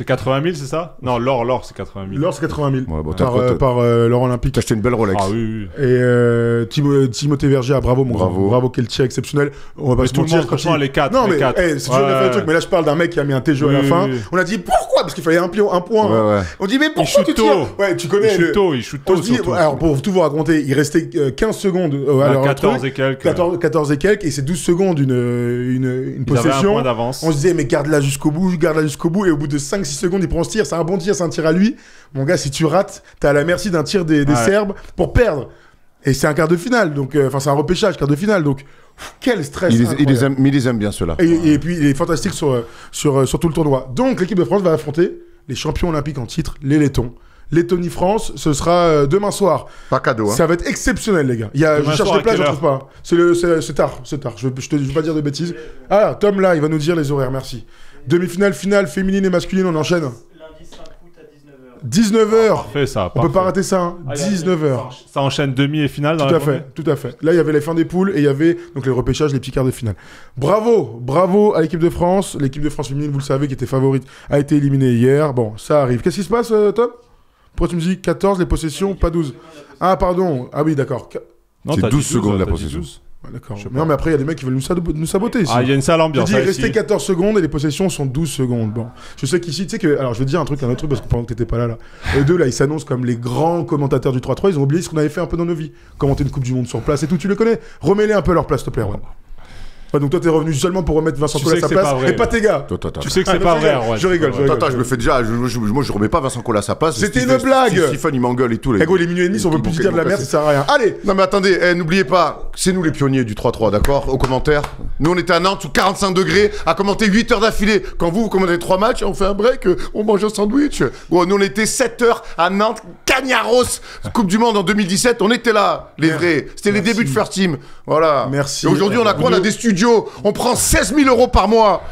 C'est 80 000, c'est ça Non, l'or, l'or, c'est 80 000. L'or, c'est 80 000. Bah, par euh, par euh, l'or olympique. T'as acheté une belle Rolex. Ah oui, oui. Et euh, euh, Timothée Verger, ah, bravo, mon bravo. Bravo, quel tir exceptionnel. On va pas se mentir. Le monde, franchement, les 4. Non, mais c'est toujours ouais, truc. Mais là, je parle d'un mec qui a mis un t oui, à la fin. On a dit pourquoi Parce qu'il fallait un, un point. On dit mais pourquoi tu tires Ouais, tu connais. Il shoot tôt, il shoot Alors, pour tout vous raconter, il restait 15 secondes. 14 ah, et quelques. 14 et quelques. Et c'est 12 secondes une possession. On se disait, mais garde-la jusqu'au bout, garde-la jusqu'au bout. Et au bout de 5 secondes, il prend ce tir, c'est un bon tir, c'est un tir à lui. Mon gars, si tu rates, t'es à la merci d'un tir des, Serbes pour perdre. Et c'est un quart de finale, donc euh, enfin c'est un repêchage, quart de finale, donc quel stress. il les aime bien ceux Et, puis il est fantastique sur, euh, euh, sur, tout le tournoi. Donc l'équipe de France va affronter les champions olympiques en titre, les Lettons. Lettonie-France, ce sera demain soir. Pas cadeau. Hein. Ça va être exceptionnel, les gars. Il y a, je cherche les places je trouve pas. C'est tard, c'est tard. Je, je, je vais pas dire de bêtises. Ah, Tom là, il va nous dire les horaires, merci. Demi-finale, finale, féminine et masculine, on enchaîne. Lundi 5 août à 19h. Ah, 19h ça, On peut pas rater ça, 19h. Hein. Ah, ça enchaîne demi et finale dans Tout à fait, tout à fait. Là, il y avait les fins des poules et il y avait donc les repêchages, les petits quarts de finale. Bravo, bravo à l'équipe de France. L'équipe de France féminine, vous le savez, qui était favorite, a été éliminée hier. Bon, ça arrive. Qu'est-ce qui se passe, euh, Tom Pourquoi tu me dis 14, les possessions, pas 12 Ah, pardon. Ah oui, d'accord. C'est 12, 12, secondes la possession non, mais après, il y a des mecs qui veulent nous, saboter. Ah, il y a une sale ambiance. Je dis, restez 14 secondes et les possessions sont 12 secondes. Bon, je sais qu'ici, tu sais que. Alors, je vais dire un truc, un autre truc, parce que pendant que t'étais pas là, là. les deux, là, ils s'annoncent comme les grands commentateurs du 3-3. Ils ont oublié ce qu'on avait fait un peu dans nos vies. Commenter une Coupe du Monde sur place et tout, tu le connais. Remêlez un peu leur place, s'il te plaît, donc toi, t'es revenu seulement pour remettre Vincent tu à sa place et pas tes gars. tu sais que c'est ah, pas vrai. je rigole. Attends, je me fais déjà. moi, je remets pas Vincent Collat à sa place. C'était une blague. Stephen, il m'engueule et tout. Eh, les... minuit et demi, on veut plus dire de la merde, ça sert à rien. Allez. Non, mais attendez, eh, n'oubliez pas, c'est nous les pionniers du 3-3, d'accord Au commentaire Nous, on était à Nantes sous 45 degrés, à commenter 8 heures d'affilée. Quand vous, vous commandez 3 matchs, on fait un break, on mange un sandwich. nous, on était 7 heures à Nantes, Cagnaros, Coupe du Monde en 2017. On était là, les vrais. C'était les débuts de First Team. Voilà. Merci. aujourd'hui, on a quoi On a des studios on prend 16 000 euros par mois.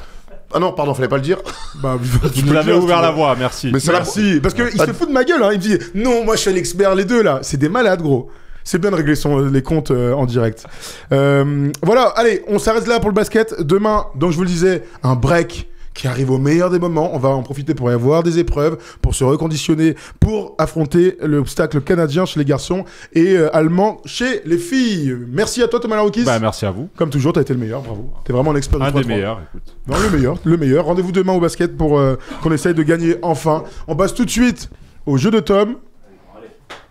Ah non, pardon, fallait pas le dire. Tu bah, vous nous ouvert la voie, merci. Mais merci. Parce qu'il se fout de ma gueule, hein. il me dit non, moi je suis l'expert, les deux là. C'est des malades, gros. C'est bien de régler les comptes euh, en direct. Euh, voilà, allez, on s'arrête là pour le basket. Demain, donc je vous le disais, un break qui arrive au meilleur des moments. On va en profiter pour y avoir des épreuves, pour se reconditionner, pour affronter l'obstacle canadien chez les garçons et euh, allemand chez les filles. Merci à toi Thomas Laroukis. Bah, merci à vous. Comme toujours, as été le meilleur, bravo. T'es vraiment un de Un des meilleurs, écoute. Non, le meilleur, le meilleur. Rendez-vous demain au basket pour euh, qu'on essaye de gagner enfin. On passe tout de suite au jeu de Tom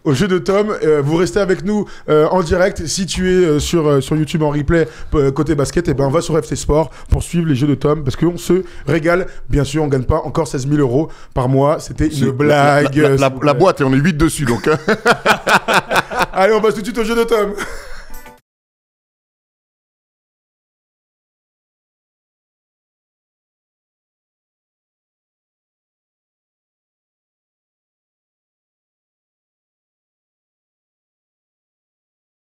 au jeu de Tom. Euh, vous restez avec nous euh, en direct. situé euh, sur, sur YouTube en replay côté basket, et eh ben, on va sur FC Sport pour suivre les jeux de Tom parce qu'on se régale. Bien sûr, on gagne pas encore 16 000 euros par mois. C'était une blague. La, boîte, et on est 8 dessus donc. Hein. Allez, on passe tout de suite au jeu de Tom.